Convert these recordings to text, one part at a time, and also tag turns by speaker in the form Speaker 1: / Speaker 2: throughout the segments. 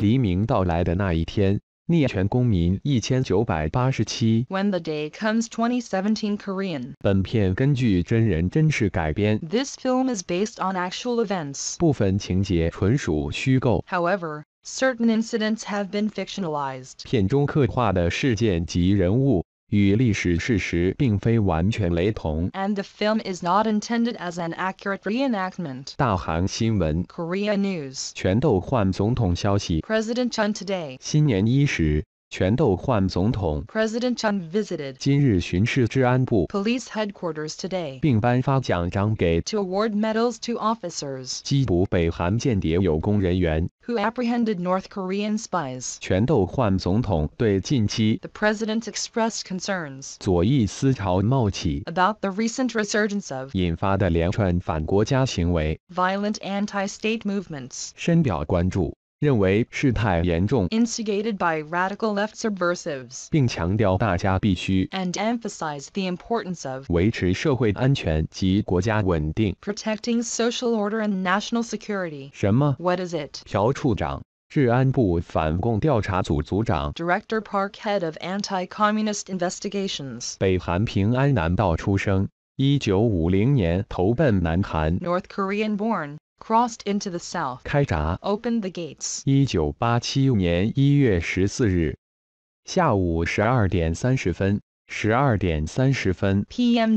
Speaker 1: 黎明到来的那一天，逆权公民一千九百八十七。
Speaker 2: When the day comes, twenty seventeen Korean。
Speaker 1: 本片根据真人真事改编。
Speaker 2: This film is based on actual events。
Speaker 1: 部分情节纯属虚构。
Speaker 2: However, certain incidents have been fictionalized。
Speaker 1: 片中刻画的事件及人物。与历史事实并非完全雷同。大韩新闻，全斗焕总统消息，新年伊始。全斗焕总统
Speaker 2: President Chun visited
Speaker 1: 今日巡视治安部
Speaker 2: Police Headquarters today，
Speaker 1: 并颁发奖章给 to
Speaker 2: award medals to officers
Speaker 1: 缉捕北韩间谍有功人员
Speaker 2: who apprehended North Korean spies。
Speaker 1: 全斗焕总统对近期 The
Speaker 2: President expressed concerns
Speaker 1: 左翼思潮冒起
Speaker 2: about the recent resurgence of
Speaker 1: 引发的连串反国家行为
Speaker 2: violent anti-state movements
Speaker 1: 深表关注。认为事态严重
Speaker 2: ，instigated by radical left subversives，
Speaker 1: 并强调大家必须
Speaker 2: and emphasize the importance of protecting social order and national security。什么？What is it？
Speaker 1: 朴处长，治安部反共调查组组长
Speaker 2: ，Director Park Head of Anti-Communist Investigations。
Speaker 1: 北韩平安南道出生，一九五零年投奔南韩
Speaker 2: ，North Korean born。crossed into the south. 开闸 opened the gates. p.m.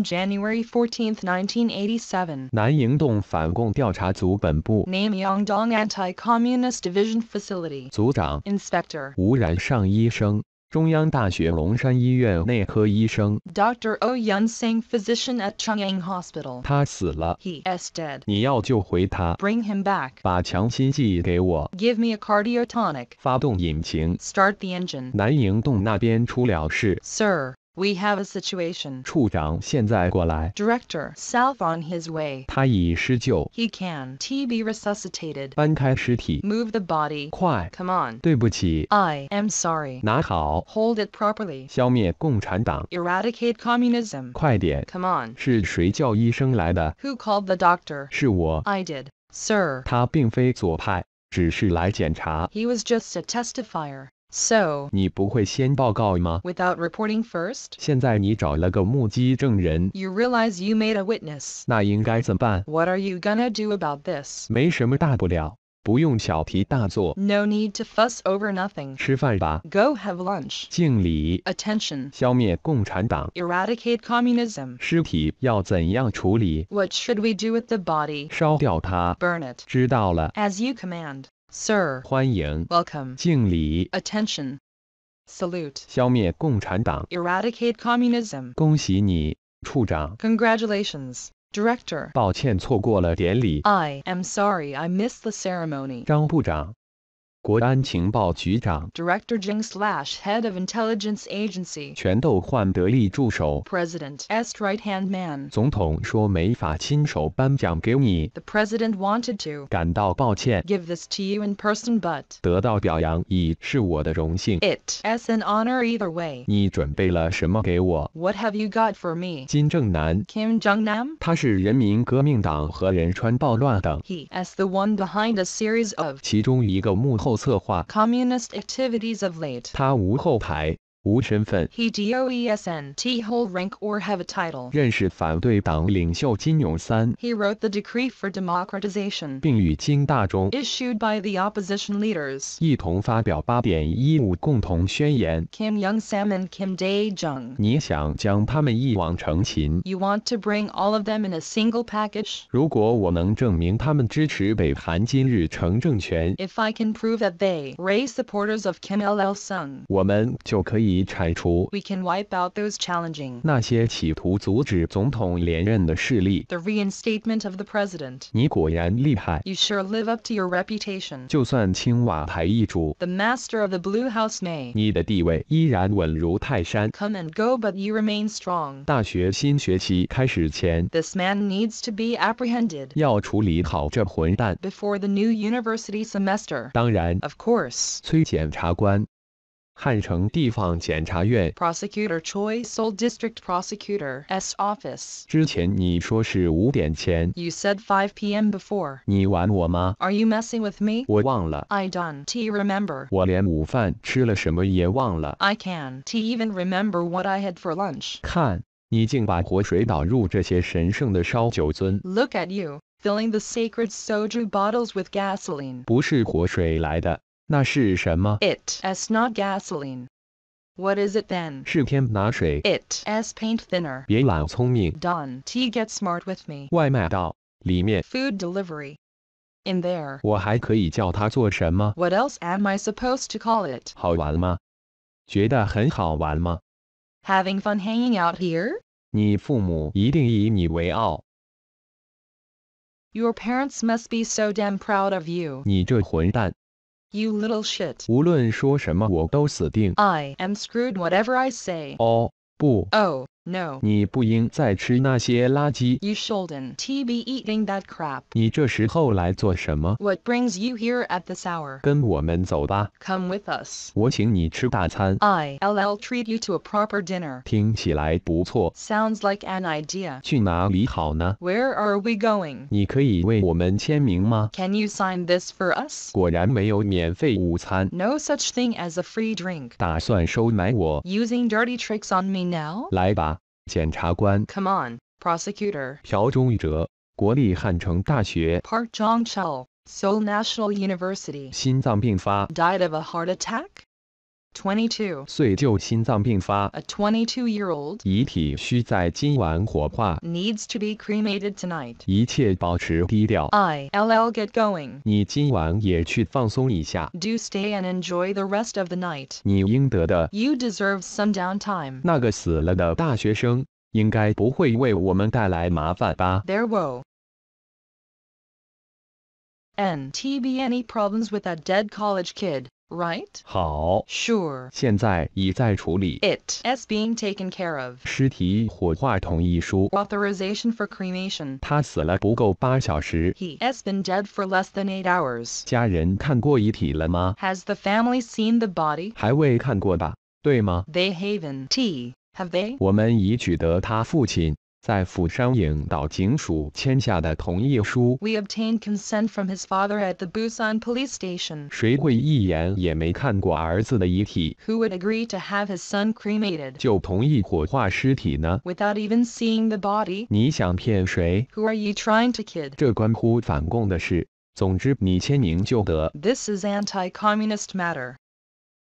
Speaker 2: January 14, 1987。
Speaker 1: 南营洞反共调查组本部
Speaker 2: （Namyangdong Anti-Communist Division Facility） 组长 （Inspector）
Speaker 1: 吴然上医生中央大学龙山医院内科医生
Speaker 2: d r o Yun s i n g p h y s i c i a n at Changyang Hospital。
Speaker 1: 他死了，He is dead。你要救回他
Speaker 2: ，Bring him back。
Speaker 1: 把强心剂给我
Speaker 2: ，Give me a cardiotonic。
Speaker 1: 发动引擎，Start the engine。南营洞那边出了事，Sir。
Speaker 2: We have a situation.
Speaker 1: Director,
Speaker 2: south on his way.
Speaker 1: He
Speaker 2: can. T be resuscitated.
Speaker 1: Move
Speaker 2: the body. Come on. I am sorry.
Speaker 1: Hold
Speaker 2: it properly. Eradicate communism.
Speaker 1: Come
Speaker 2: on. Who called the doctor? I did, sir. He was just a testifier. So
Speaker 1: without
Speaker 2: reporting first, You realize you made a witness.
Speaker 1: What
Speaker 2: are you gonna do about this?
Speaker 1: No
Speaker 2: need to fuss over nothing.
Speaker 1: Go have lunch. Attention. Eradicate communism. lunch。敬礼。Attention。消灭共产党。
Speaker 2: Eradicate What should we do with the body？
Speaker 1: 烧掉它。Burn
Speaker 2: As you command。
Speaker 1: Sir, 欢迎 welcome, attention, salute, eradicate
Speaker 2: communism, Congratulations,
Speaker 1: director. am
Speaker 2: sorry I missed the ceremony.
Speaker 1: 国安情报局长
Speaker 2: Director Jing slash Head of Intelligence Agency
Speaker 1: 全斗焕得力助手
Speaker 2: President S right hand man
Speaker 1: 总统说没法亲手颁奖给你 The
Speaker 2: President wanted to
Speaker 1: 感到抱歉
Speaker 2: Give this to you in person but
Speaker 1: 得到表扬已是我的荣幸
Speaker 2: It s an honor either way
Speaker 1: 你准备了什么给我
Speaker 2: What have you got for me
Speaker 1: 金正男 Kim Jong Nam 他是人民革命党和仁川暴乱等 He
Speaker 2: s the one behind a series of
Speaker 1: 其中一个幕后后策划 communist activities of late。他无后台。无身份
Speaker 2: ，he doesn't hold rank or have a title，
Speaker 1: 认识反对党领袖金永三
Speaker 2: ，he wrote the decree for democratization，
Speaker 1: 并与经大中
Speaker 2: issued by the opposition leaders
Speaker 1: 一同发表八点一五共同宣言，Kim Young
Speaker 2: Sam and Kim Dae？You want to bring all of them in a single，If I can prove that they raise supporters of Kim Il Sung，
Speaker 1: 我们就可以。
Speaker 2: we can wipe out those challenging
Speaker 1: 那些企图阻止总统连任的势力。
Speaker 2: The reinstatement of the president
Speaker 1: 你果然厉害。
Speaker 2: You sure live up to your reputation
Speaker 1: the
Speaker 2: master of the Blue House may Come and go, but you remain strong this man needs to be apprehended Before the new university semester
Speaker 1: of course 汉城地方检察院
Speaker 2: Prosecutor Choi Seoul District Prosecutor's office。
Speaker 1: 之前你说是五点前。
Speaker 2: You said 5 p.m. before。
Speaker 1: 你玩我吗
Speaker 2: ？Are you messing with me？我忘了。I don't remember。
Speaker 1: 我连午饭吃了什么也忘了。
Speaker 2: I can't even remember what I had for lunch。
Speaker 1: 看，你竟把活水倒入这些神圣的烧酒樽。
Speaker 2: Look at you filling the sacred soju bottles with gasoline。
Speaker 1: 不是活水来的。it's
Speaker 2: s not gasoline. What is it then?
Speaker 1: It's
Speaker 2: s paint thinner.
Speaker 1: 别懒聪明。
Speaker 2: Done. T get smart with me. Food delivery. In there.
Speaker 1: What
Speaker 2: else am I supposed to call it? Having fun hanging out here?
Speaker 1: 你父母一定以你为傲。
Speaker 2: Your parents must be so damn proud of you.
Speaker 1: 你这混蛋。
Speaker 2: you little shit.
Speaker 1: 无论说什么我都死定。
Speaker 2: I am screwed whatever I say. Oh. No.
Speaker 1: 你不应再吃那些垃圾。
Speaker 2: You shouldn't be eating that crap. What brings you here at this hour?
Speaker 1: 跟我们走吧。
Speaker 2: Come with us.
Speaker 1: 我请你吃大餐。
Speaker 2: I'll treat you to a proper dinner.
Speaker 1: 听起来不错。
Speaker 2: Sounds like an idea.
Speaker 1: Where
Speaker 2: are we going? Can you sign this for us?
Speaker 1: 果然没有免费午餐。
Speaker 2: No such thing as a free drink. Using dirty tricks on me now?
Speaker 1: 来吧。检察官，Come Come on,
Speaker 2: prosecutor.
Speaker 1: 朴忠哲，国立汉城大学
Speaker 2: Park Jong Chul, Seoul National University.
Speaker 1: 心脏病发
Speaker 2: died of a heart attack. 22. A
Speaker 1: 22 22-year-old
Speaker 2: Needs to be cremated tonight.
Speaker 1: 一切保持低调。
Speaker 2: I i LL get going. Do stay and enjoy the rest of the night.
Speaker 1: You
Speaker 2: deserve some downtime.
Speaker 1: 那个死了的大学生应该不会为我们带来麻烦吧
Speaker 2: ？There will. N T be any problems with that dead college kid right? 好 sure
Speaker 1: 现在已在处理
Speaker 2: it as being taken care of
Speaker 1: 尸体火化同意书
Speaker 2: authorization for cremation
Speaker 1: 他死了不够八小时 he
Speaker 2: has been dead for less than eight hours
Speaker 1: 家人看过遗体了吗
Speaker 2: has the family seen the body
Speaker 1: 还未看过吧对吗
Speaker 2: they haven't have they
Speaker 1: 我们已取得他父亲在釜山营岛警署签下的同意书。
Speaker 2: We obtained consent from his father at the Busan police station. Who would agree to have his son cremated? Without even seeing the body. Who are you trying to kid? 这关
Speaker 1: 乎反共的事。总之，你签名就得。
Speaker 2: This is anti-communist matter.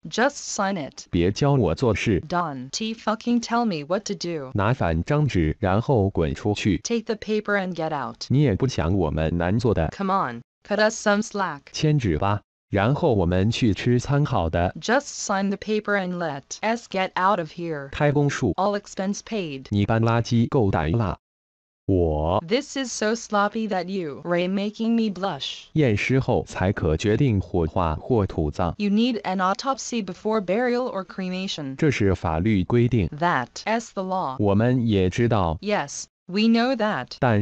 Speaker 2: Just sign it.
Speaker 1: 别教我做事。
Speaker 2: Don T fucking tell me what to do.
Speaker 1: 拿反张纸，然后滚出去。
Speaker 2: Take the paper and get out.
Speaker 1: 你也不想我们难做的。Come
Speaker 2: on, cut us some slack.
Speaker 1: 签纸吧。然后我们去吃餐好的。
Speaker 2: Just sign the paper and let us get out of here. 开公数。All expense paid.
Speaker 1: 你搬垃圾够歹啦。我
Speaker 2: This is so sloppy that you Ray making me You need an autopsy before burial or That is
Speaker 1: the
Speaker 2: Yes. We know that. But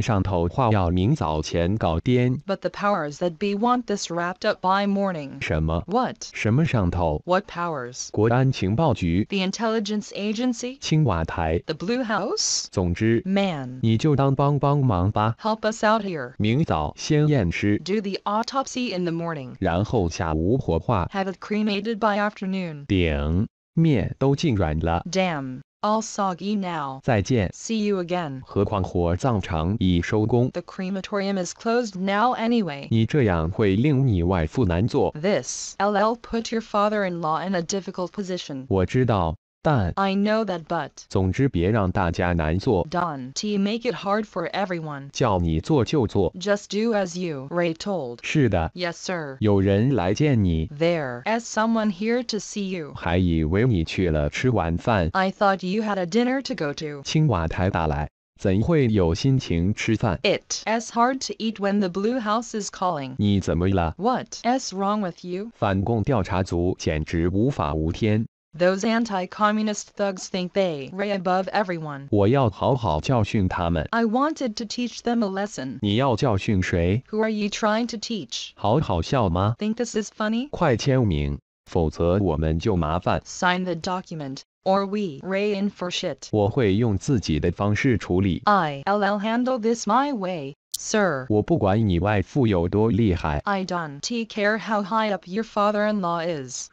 Speaker 2: the powers that be want this wrapped up by morning. What? What? powers?
Speaker 1: The intelligence
Speaker 2: agency.
Speaker 1: The Blue House.
Speaker 2: Man. help us out here. Do the autopsy in the morning. have it cremated by afternoon.
Speaker 1: afternoon。顶面都浸软了。
Speaker 2: Damn。all soggy now. See you again. The crematorium is closed now anyway. This, LL put your father-in-law in a difficult position.
Speaker 1: 我知道。但
Speaker 2: I know that but
Speaker 1: 总之别让大家难做。
Speaker 2: Done to make it hard for everyone
Speaker 1: Just
Speaker 2: do as you Ray told
Speaker 1: Yes sir There
Speaker 2: as someone here to see you I thought you had a dinner to go to
Speaker 1: 青瓦台打来。怎会有心情吃饭
Speaker 2: ？It as hard to eat when the Blue House is calling。
Speaker 1: 你怎么了
Speaker 2: ？What is wrong with you？
Speaker 1: 反共调查组简直无法无天。
Speaker 2: those anti-communist thugs think they ray above everyone.
Speaker 1: I
Speaker 2: wanted to teach them a lesson.
Speaker 1: Who
Speaker 2: are you trying to teach? Think this is funny? Sign the document. Or we ray in for shit.
Speaker 1: i
Speaker 2: will handle this my way. Sir.
Speaker 1: I do
Speaker 2: don't care how high up your father-in-law is.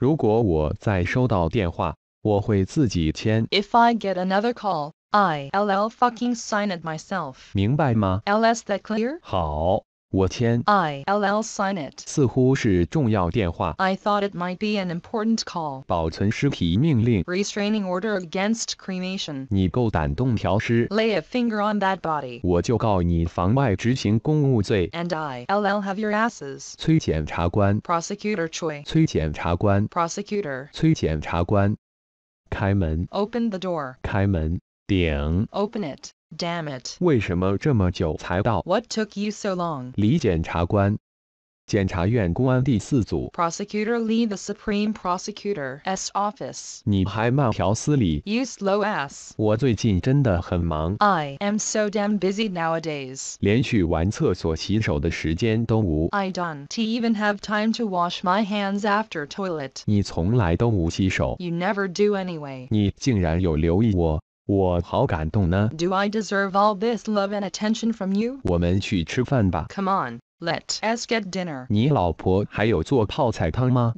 Speaker 2: If I get another call, I'll fucking sign it myself.
Speaker 1: 明白吗
Speaker 2: ？LS that clear?
Speaker 1: 好。我签。
Speaker 2: I L L sign it。
Speaker 1: 似乎是重要电话。
Speaker 2: I thought it might be an important call。
Speaker 1: 保存尸体命令。
Speaker 2: Restraining order against cremation。
Speaker 1: 你够胆动条尸
Speaker 2: ？Lay a finger on that body。
Speaker 1: 我就告你妨外执行公务罪。
Speaker 2: And I L L have your asses。
Speaker 1: 崔检察官。
Speaker 2: Prosecutor Choi。
Speaker 1: 崔检察官。
Speaker 2: Prosecutor。
Speaker 1: 崔检察官。开门。
Speaker 2: Open the door。
Speaker 1: 开门。顶。Open it. Damn it! it！为什么这么久才到？What
Speaker 2: took you so long? Prosecutor Lee, the Supreme Prosecutor's You slow ass! I am so damn busy nowadays.
Speaker 1: I do
Speaker 2: don't even have time to wash my hands after toilet.
Speaker 1: You
Speaker 2: never do anyway. anyway。
Speaker 1: 你竟然有留意我。do
Speaker 2: I deserve all this love and attention from you?
Speaker 1: Come
Speaker 2: on, let us get dinner.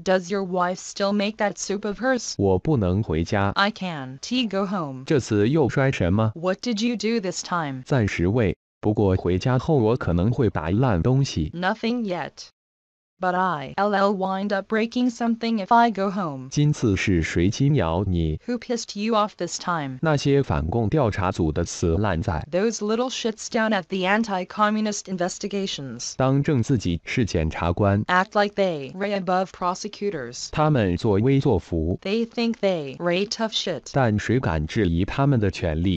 Speaker 2: Does your wife still make that soup of hers?
Speaker 1: I
Speaker 2: can can't go home. what did you do this time?
Speaker 1: 暂时未，不过回家后我可能会打烂东西。
Speaker 2: Nothing yet. But I'll wind up breaking something if I go home. Who pissed you off this time?
Speaker 1: Those little
Speaker 2: shits down at the anti-communist investigations. Act like they ray above prosecutors. They think they ray tough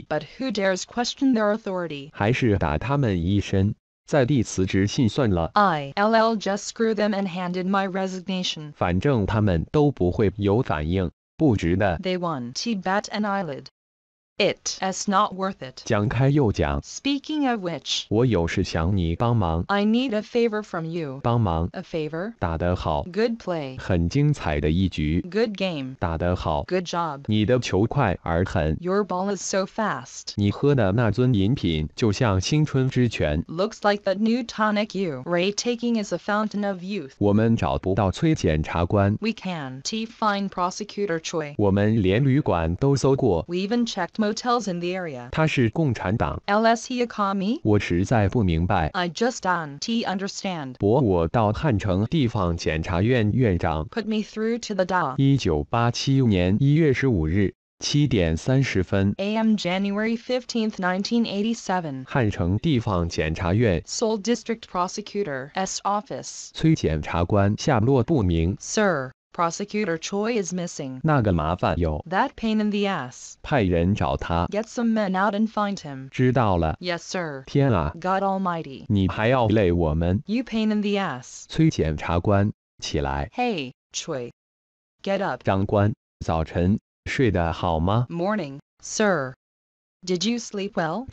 Speaker 2: But who dares question their authority?
Speaker 1: authority？还是打他们一身。在地辞职信算了。
Speaker 2: I ll just screw them and hand e d my resignation。
Speaker 1: 反正他们都不会有反应，不值得。
Speaker 2: They won't bat an eyelid. it as not worth it. Speaking of which,
Speaker 1: I
Speaker 2: need a favor from you. A favor. Good play. you。帮忙。A favor。
Speaker 1: 打得好。
Speaker 2: Good play。
Speaker 1: 很精彩的一局。
Speaker 2: Good game。
Speaker 1: 打得好。
Speaker 2: Good Your ball is so fast. fast。
Speaker 1: 你喝的那樽饮品就像青春之泉。
Speaker 2: Looks like the new tonic you Ray taking is a fountain of youth. We can. not find prosecutor Choi. We even checked motels in the area.
Speaker 1: 他是共产党。
Speaker 2: Unless he a commie? I just don't understand. Put me through to the DA.
Speaker 1: 一九八七年一月十五日。七点三十分
Speaker 2: ，A.M. January fifteenth, nineteen eighty-seven，
Speaker 1: 汉城地方检察院
Speaker 2: Seoul District Prosecutor S Office，
Speaker 1: 崔检察官下落不明。Sir。
Speaker 2: Prosecutor Choi is missing.
Speaker 1: 那个麻烦有
Speaker 2: That pain in the ass.
Speaker 1: Get
Speaker 2: some men out and find him. Yes, sir.
Speaker 1: God
Speaker 2: Almighty.
Speaker 1: You
Speaker 2: pain in the ass. Hey, Choi. Get up. morning, sir. Did you sleep well?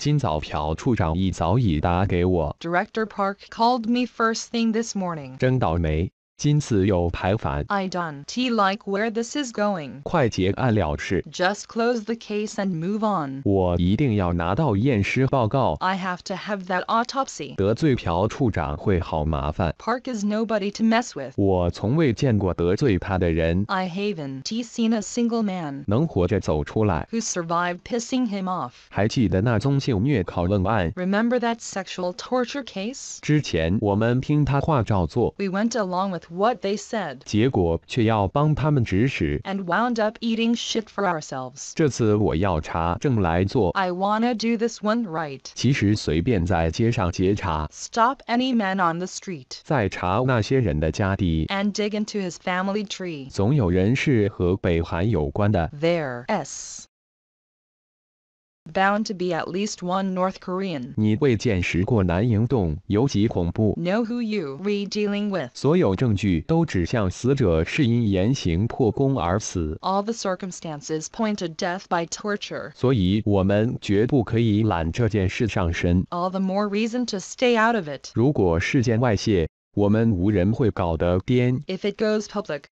Speaker 2: Director Park called me first thing this morning.
Speaker 1: 争到没？今次有排烦。
Speaker 2: I don't like where this is going. going。
Speaker 1: 快结案了事。Just close
Speaker 2: the case and move on. on。
Speaker 1: 我一定要拿到验尸报告。
Speaker 2: I have to have that autopsy。
Speaker 1: 得罪朴处长会好麻烦。
Speaker 2: Park is nobody to mess with.
Speaker 1: with。我从未见过得罪他的人。
Speaker 2: I haven't seen a single man
Speaker 1: 能活着走出来。
Speaker 2: Who survived pissing him off? off？
Speaker 1: 还记得那宗性虐拷问案
Speaker 2: ？Remember that sexual torture case? case？
Speaker 1: 之前我们听他话照做。
Speaker 2: We went along with with what they said，
Speaker 1: 结果却要帮他们指使
Speaker 2: ，and wound up eating shit for ourselves。
Speaker 1: 这次我要查证来做
Speaker 2: ，I wanna do this one right。
Speaker 1: 其实随便在街上截查
Speaker 2: ，stop any man on the street。
Speaker 1: 再查那些人的家底
Speaker 2: ，and dig into his family tree。
Speaker 1: 总有人是和北韩有关的
Speaker 2: ，their s。bound to be at least one North Korean. know who you re dealing All the circumstances point to death by All the more reason to stay out of it。
Speaker 1: 如果事件外泄，我们无人会搞得颠。
Speaker 2: If it goes public。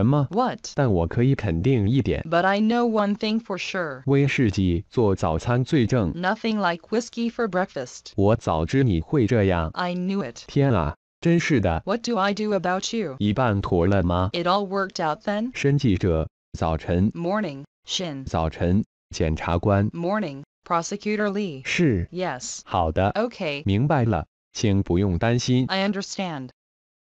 Speaker 1: 什么？What？但我可以肯定一点。
Speaker 2: But I know one thing for sure。
Speaker 1: 威士忌做早餐最正。
Speaker 2: Nothing like whiskey for breakfast。
Speaker 1: 我早知你会这样。
Speaker 2: I knew it。
Speaker 1: 天啊！真是的
Speaker 2: ，What do I do about you？
Speaker 1: 一半妥了吗
Speaker 2: ？It all worked out then。
Speaker 1: 申记者，早晨。Morning, Shin。早晨，检察官。
Speaker 2: Morning, Prosecutor Lee。是。Yes。
Speaker 1: 好的。Okay。明白了，请不用担心。
Speaker 2: I understand.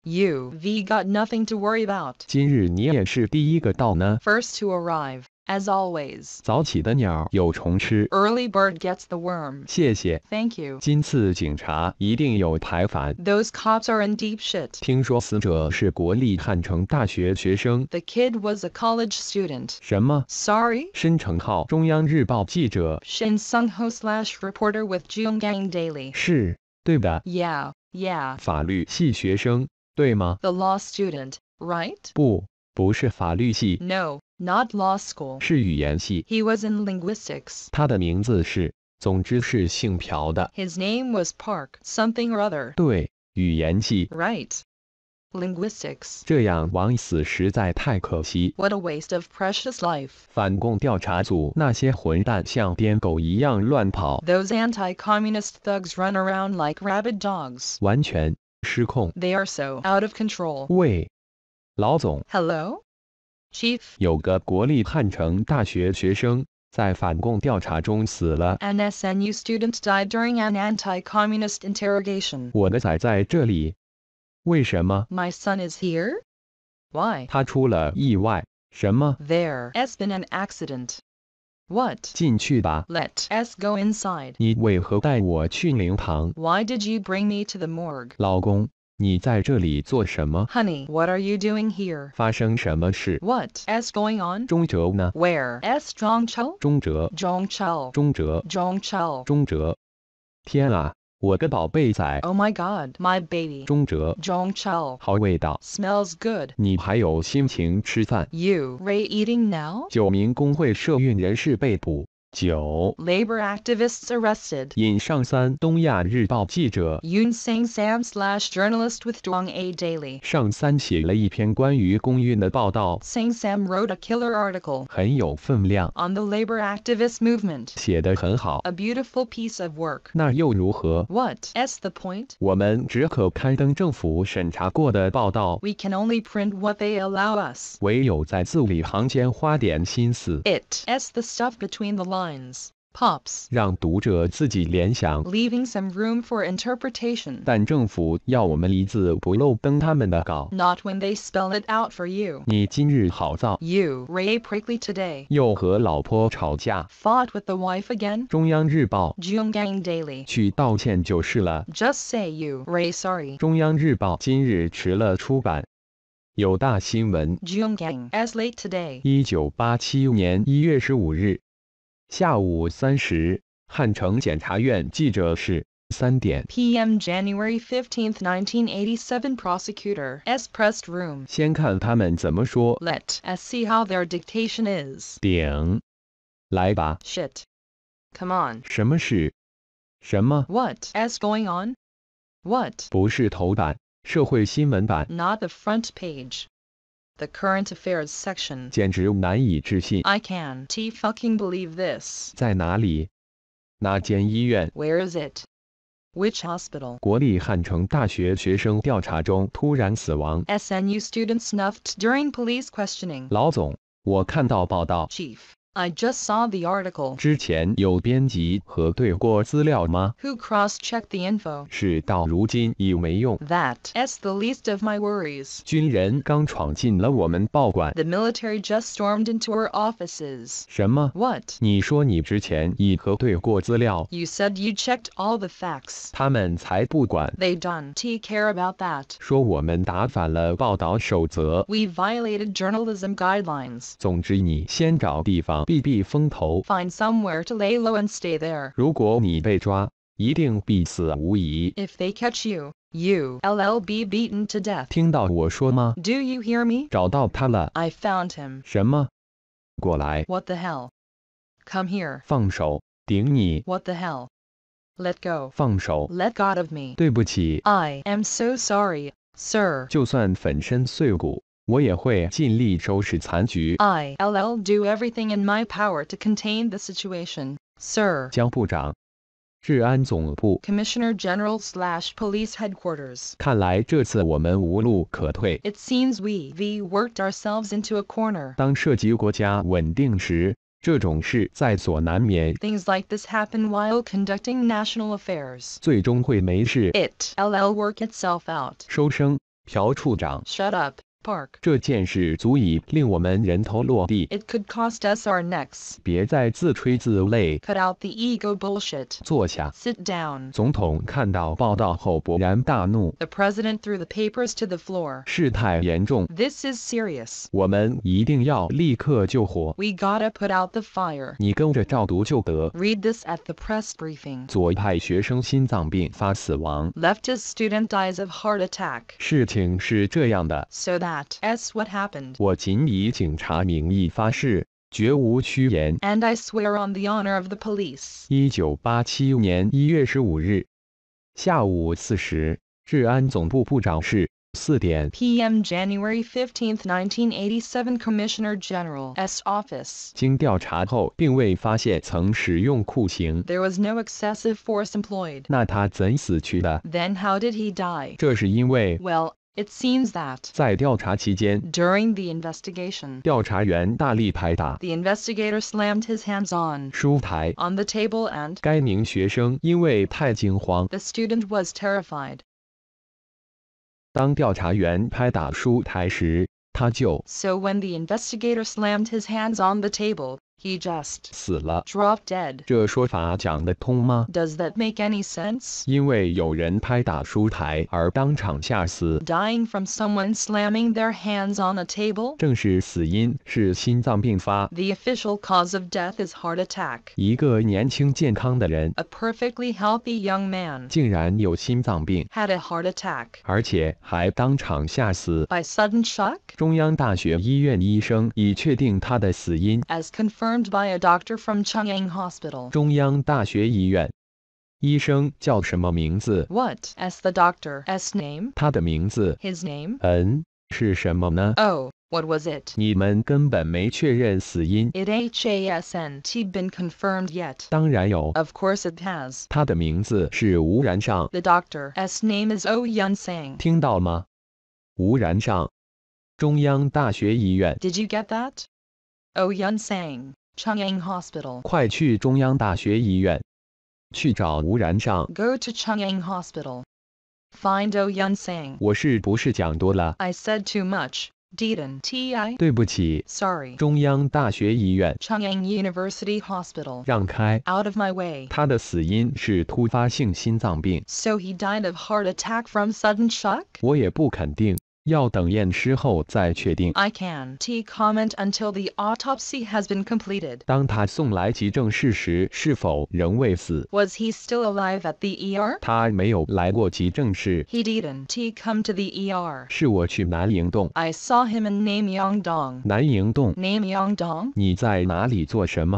Speaker 2: You V got nothing to worry about.
Speaker 1: 今日你也是第一个到呢。
Speaker 2: First to arrive, as always.
Speaker 1: 早起的鸟有虫吃。
Speaker 2: Early bird gets the worm. 谢谢。Thank you.
Speaker 1: 今次警察一定有排烦。
Speaker 2: Those cops are in deep shit.
Speaker 1: 听说死者是国立汉城大学学生。
Speaker 2: The kid was a college student.
Speaker 1: 什么？Sorry. 申成浩，中央日报记者。
Speaker 2: Shin Sung Ho slash reporter with Junggang Daily.
Speaker 1: 是，对的。
Speaker 2: Yeah. Yeah.
Speaker 1: 法律系学生。对吗
Speaker 2: ？The law student, right?
Speaker 1: 不，不是法律系。
Speaker 2: No, not law school.
Speaker 1: 是语言系。
Speaker 2: He was in linguistics.
Speaker 1: 他的名字是，总之是姓朴的。
Speaker 2: His name was Park something or other.
Speaker 1: 对，语言系。
Speaker 2: Right. Linguistics.
Speaker 1: 这样枉死实在太可惜。
Speaker 2: What a waste of precious life.
Speaker 1: 反共调查组那些混蛋像癫狗一样乱跑。
Speaker 2: Those anti-communist thugs run around like rabid dogs. 完全 they are so out of control. Hello? Chief. An SNU student died during an anti-communist interrogation. My son is here. Why? There has been an accident. What? let us go inside.
Speaker 1: Why
Speaker 2: did you bring me to the morgue?
Speaker 1: 老公，你在这里做什么
Speaker 2: ？Honey, what are you doing here?
Speaker 1: What's going on? 中哲呢？Where is Zhongqiu? 中哲。Zhongqiu. 中哲。Zhongqiu. 中哲。天啊！我的宝贝仔
Speaker 2: ，Oh my God，my baby，
Speaker 1: 钟哲，Chao。好味道，smells good。你还有心情吃饭
Speaker 2: ？You r e a y eating now？
Speaker 1: 九名工会社运人士被捕。九
Speaker 2: labor activists arrested.
Speaker 1: 引上三东亚日报记者
Speaker 2: Yun Sang Sam slash journalist with Duong A Daily.
Speaker 1: 上三写了一篇关于公运的报道。
Speaker 2: Sang Sam wrote a killer article. on the labor activist movement. a beautiful piece of work.
Speaker 1: 那又如何
Speaker 2: ？What's the point? We can only print what they allow
Speaker 1: us. 唯有在字里行间花点心思。
Speaker 2: It's the stuff between the lines lines, pops，
Speaker 1: 让读者自己联想
Speaker 2: ，leaving some room for interpretation。
Speaker 1: 但政府要我们一字不漏登他们的稿
Speaker 2: ，not when they spell it out for you。
Speaker 1: 你今日好燥，you
Speaker 2: Ray Prickly today。
Speaker 1: 又和老婆吵架，fought
Speaker 2: with the wife again。
Speaker 1: 中央日报
Speaker 2: ，Jungang Daily。
Speaker 1: 去道歉就是了，just
Speaker 2: say you Ray sorry。
Speaker 1: 中央日报今日迟了出版。有大新闻。
Speaker 2: Jungang as late today。
Speaker 1: 一九八七年一月十五日。下午三时，汉城检察院记者室。三点
Speaker 2: p.m. January fifteenth, nineteen 1987 Prosecutor S. Pressed Room
Speaker 1: 先看他们怎么说
Speaker 2: Let us see how their dictation is
Speaker 1: 顶来吧
Speaker 2: Shit Come on
Speaker 1: 什么事什么
Speaker 2: What is going on What
Speaker 1: 不是头版社会新闻版
Speaker 2: Not the front page the current affairs section.
Speaker 1: 简直难以置信。I
Speaker 2: can't fucking believe this.
Speaker 1: 在哪里？哪间医院
Speaker 2: ？Where is it? Which hospital?
Speaker 1: 国立汉城大学学生调查中突然死亡。
Speaker 2: SNU student snuffed during police questioning.
Speaker 1: 老总，我看到报道。Chief.
Speaker 2: I just saw the article.
Speaker 1: 之前有编辑核对过资料吗
Speaker 2: ？Who cross-checked the info？
Speaker 1: 事到如今已没用。
Speaker 2: That's the least of my worries。
Speaker 1: 军人刚闯进了我们报馆。
Speaker 2: The military just stormed into our offices。
Speaker 1: 什么？What？你说你之前已核对过资料
Speaker 2: ？You said you checked all the facts。
Speaker 1: 他们才不管。
Speaker 2: They don't care about that。
Speaker 1: 说我们打反了报道守则。
Speaker 2: We violated journalism guidelines。
Speaker 1: 总之，你先找地方。Find
Speaker 2: somewhere to lay low and stay there.
Speaker 1: If
Speaker 2: they catch you, you will be beaten to death.
Speaker 1: Do you hear me? me？找到他了。
Speaker 2: I found What the hell? Come here. What the hell? Let go. Let go of me. I am so sorry, sir. sir。
Speaker 1: 就算粉身碎骨。i
Speaker 2: will do everything in my power to contain the situation,
Speaker 1: sir. 江部长，治安总部。
Speaker 2: Commissioner General slash Police Headquarters. It seems we we worked ourselves into a corner.
Speaker 1: 当涉及国家稳定时，这种事在所难免。
Speaker 2: Things like this happen while conducting national affairs.
Speaker 1: 最终会没事。
Speaker 2: It'll work itself out.
Speaker 1: 收声，朴处长。Shut up. Park. 这件事足以令我们人头落地。
Speaker 2: It could cost us our necks.
Speaker 1: 别再自吹自擂。Cut out the ego bullshit. 坐下。
Speaker 2: Sit down.
Speaker 1: 总统看到报道后勃然大怒。The
Speaker 2: president threw the papers to the floor.
Speaker 1: 事态严重。
Speaker 2: This is serious.
Speaker 1: 我们一定要立刻救火。
Speaker 2: We gotta put out the fire.
Speaker 1: 你跟着照读就得。
Speaker 2: Read this at the press briefing.
Speaker 1: 左派学生心脏病发死亡。
Speaker 2: Leftist student dies of heart attack.
Speaker 1: 事情是这样的。So
Speaker 2: that that s what happened.
Speaker 1: 我仅以警察名义发誓，绝无虚言。
Speaker 2: And I swear on the honor of the police.
Speaker 1: 一九八七年一月十五日下午四时，治安总部部长室。4点
Speaker 2: p.m. January 15, 1987 Commissioner General's office.
Speaker 1: 经调查后，并未发现曾使用酷刑。
Speaker 2: There was no excessive force employed.
Speaker 1: 那他怎死去的
Speaker 2: ？Then how did he die?
Speaker 1: 这是因为
Speaker 2: Well, it seems that
Speaker 1: 在调查期间 during
Speaker 2: the investigation
Speaker 1: 调查员大力拍打
Speaker 2: the investigator slammed his hands on 书台 on the table and
Speaker 1: 该名学生因为太惊慌
Speaker 2: the student was terrified. So when the investigator slammed his hands on the table, he just
Speaker 1: 死了 dropped dead. 这说法讲得通吗
Speaker 2: ？Does that make any sense?
Speaker 1: 因为有人拍打书台而当场吓死。
Speaker 2: Dying from someone slamming their hands on a table.
Speaker 1: 正式死因是心脏病发。
Speaker 2: The official cause of death is heart attack.
Speaker 1: 一个年轻健康的人 A
Speaker 2: perfectly healthy young man.
Speaker 1: 竟然有心脏病
Speaker 2: Had a heart attack.
Speaker 1: 而且还当场吓死。
Speaker 2: By sudden shock.
Speaker 1: 中央大学医院医生已确定他的死因
Speaker 2: As confirmed confirmed by a doctor from Hospital. Chung-Ang What? Asked the doctor. His name? doctor's name？
Speaker 1: 他的名字。
Speaker 2: His Oh, What was it? It has hasn't been confirmed yet.
Speaker 1: Of
Speaker 2: course it has.
Speaker 1: 他的名字是吴然尚。
Speaker 2: The doctor's name is Oh Yun Sang.
Speaker 1: 听到吗？吴然尚，中央大学医院。
Speaker 2: Did you get that? Oh Yun Sang, Chungyang Hospital.
Speaker 1: 快去中央大学医院，去找吴然上。
Speaker 2: Go to Chungyang Hospital. Find Oh Yun Sang.
Speaker 1: 我是不是讲多了
Speaker 2: I said too much. Deaton T.I.
Speaker 1: I. Sorry. 中央大学医院
Speaker 2: Chungyang University Hospital. 让开。Out of my way.
Speaker 1: 他的死因是突发性心脏病
Speaker 2: ，So he died of heart attack from sudden shock?
Speaker 1: 我也不肯定。要等验尸后再确定。I
Speaker 2: can't comment until the autopsy has been
Speaker 1: completed.？Was
Speaker 2: he still alive at the ER? He did didn't come to the ER.
Speaker 1: 是我去南营洞。
Speaker 2: I saw him in Namyangdong.
Speaker 1: 南营洞。
Speaker 2: Namyangdong.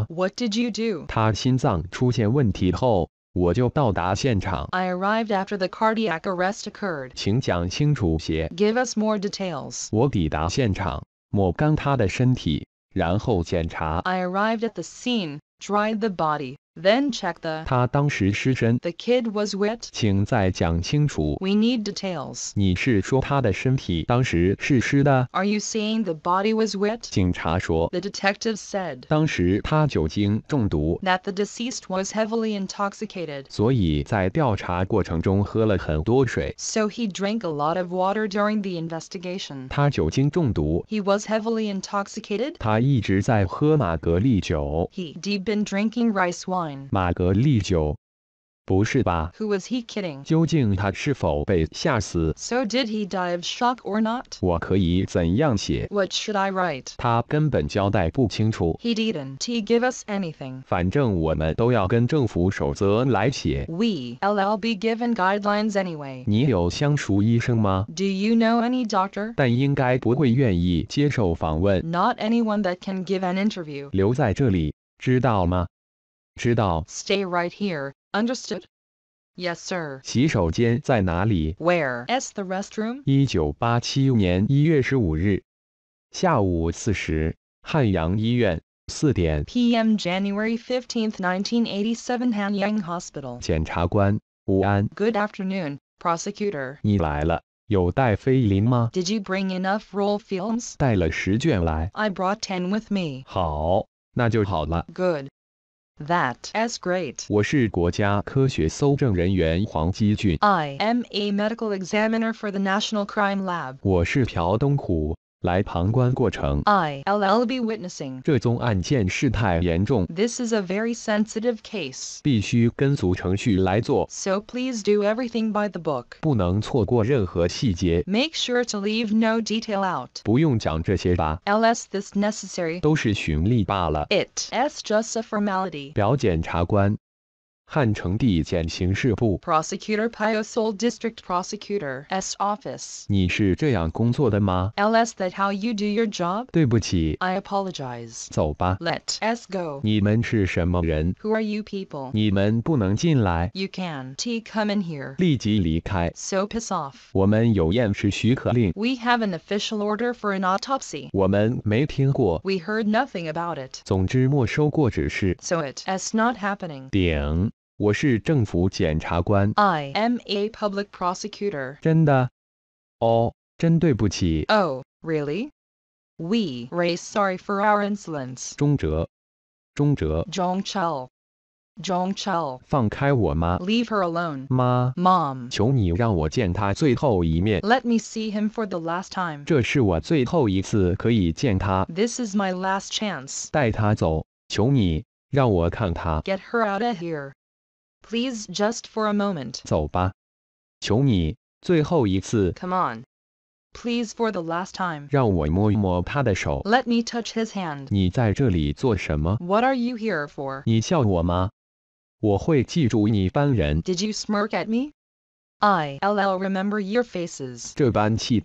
Speaker 2: What did you do?
Speaker 1: 他心脏出现问题后我就到达现场。
Speaker 2: I arrived after the cardiac arrest occurred.
Speaker 1: Give us more details. 我抵达现场，抹干他的身体，然后检查。
Speaker 2: I arrived at the scene, dried the body. Then check the
Speaker 1: 他当时失身。
Speaker 2: The kid was wet.
Speaker 1: 请再讲清楚。
Speaker 2: We need details.？Are you saying the body was wet?
Speaker 1: 警察说。
Speaker 2: The detective said.
Speaker 1: 当时他酒精中毒。
Speaker 2: That the deceased was heavily intoxicated.
Speaker 1: 所以在调查过程中喝了很多水。
Speaker 2: So he drank a lot of water during the investigation.
Speaker 1: 他酒精中毒。
Speaker 2: He was heavily intoxicated.
Speaker 1: 他一直在喝玛格丽酒。
Speaker 2: He had been drinking rice wine wine. Who was he So did he die of shock or
Speaker 1: What should
Speaker 2: I He did didn't he give us anything？
Speaker 1: 反正我们都要跟政府守则来写。
Speaker 2: We will be given guidelines Do you know any Not anyone that can give an interview。
Speaker 1: 留在这里，知道吗？Stay
Speaker 2: right here. Understood. Yes, sir. Where? Is the restroom? PM January fifteenth, nineteen eighty-seven, Hanyang Hospital.
Speaker 1: Good afternoon,
Speaker 2: prosecutor. Did you bring enough roll films?
Speaker 1: I
Speaker 2: brought ten with me. Good that as great.
Speaker 1: 我是国家科学搜证人员黄基俊。
Speaker 2: I am a medical examiner for the National Crime Lab.
Speaker 1: 我是朴东虎。来旁观过程。
Speaker 2: I will be witnessing。
Speaker 1: 这宗案件事态严重。
Speaker 2: This is a very sensitive case。
Speaker 1: 必须跟足程序来做。So
Speaker 2: please do everything by the book。
Speaker 1: 不能错过任何细节。
Speaker 2: Make sure to leave no detail out。
Speaker 1: 不用讲这些吧。
Speaker 2: Ls this necessary。
Speaker 1: 都是循例罢了。
Speaker 2: It is just a formality。
Speaker 1: 表检察官。汉城地检刑事部
Speaker 2: Prosecutor Pio Sol District Prosecutor's LS, That how you do your
Speaker 1: job？对不起。
Speaker 2: I apologize。走吧。Let us go。
Speaker 1: 你们是什么人
Speaker 2: ？Who are you You can can't come in So piss We have an official order for an autopsy.
Speaker 1: We
Speaker 2: heard nothing about it。
Speaker 1: 总之没收过指示。So
Speaker 2: it's not happening。
Speaker 1: 顶。我是政府检察官。
Speaker 2: I am a public prosecutor.
Speaker 1: 真的？Oh，真对不起。
Speaker 2: Oh, really? We raise sorry for our insolence.
Speaker 1: 中哲，中哲。Zhongchao.
Speaker 2: Zhongchao.
Speaker 1: 放开我妈。
Speaker 2: Leave her alone.
Speaker 1: 妈，Mom. 求你让我见她最后一面。
Speaker 2: Let me see him for the last time.
Speaker 1: 这是我最后一次可以见她。This is my last chance. 带她走，求你，让我看她。
Speaker 2: Get her out of here. Please just for a moment. on. Please for the last time.
Speaker 1: Let
Speaker 2: me touch his hand. What are you here for? Did you smirk at me? I'll remember your faces.
Speaker 1: thugs.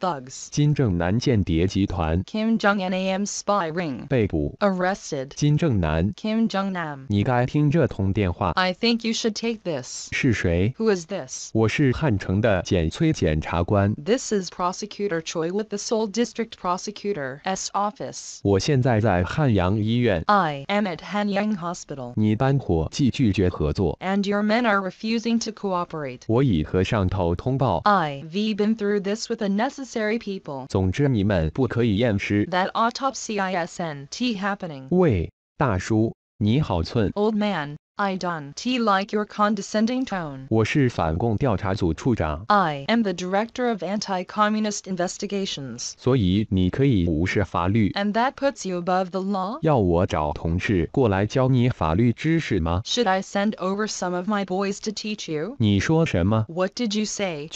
Speaker 1: thugs。金正男间谍集团
Speaker 2: ，Kim Jong Nam spy ring 被捕，arrested。
Speaker 1: 金正男
Speaker 2: ，Kim Jong Nam。
Speaker 1: 你该听这通电话。I
Speaker 2: think you should take this.
Speaker 1: this。是谁
Speaker 2: ？Who is this？
Speaker 1: 我是汉城的简崔检察官。
Speaker 2: This is Prosecutor Choi with the Seoul District Prosecutor's office。
Speaker 1: 我现在在汉阳医院。
Speaker 2: I am at Hanyang Hospital。
Speaker 1: 你班伙计拒绝合作
Speaker 2: ，and your men are refusing to cooperate。
Speaker 1: 我已和上头通报。
Speaker 2: I've been through this with the necessary people。
Speaker 1: 总之你们不可以验尸。
Speaker 2: That autopsy isn't happening。
Speaker 1: 喂，大叔，你好寸。
Speaker 2: Old man。I don't like your condescending tone. I am the director of anti-communist investigations. And that puts you above the law. Should I send over some of my boys to teach you? What did you say?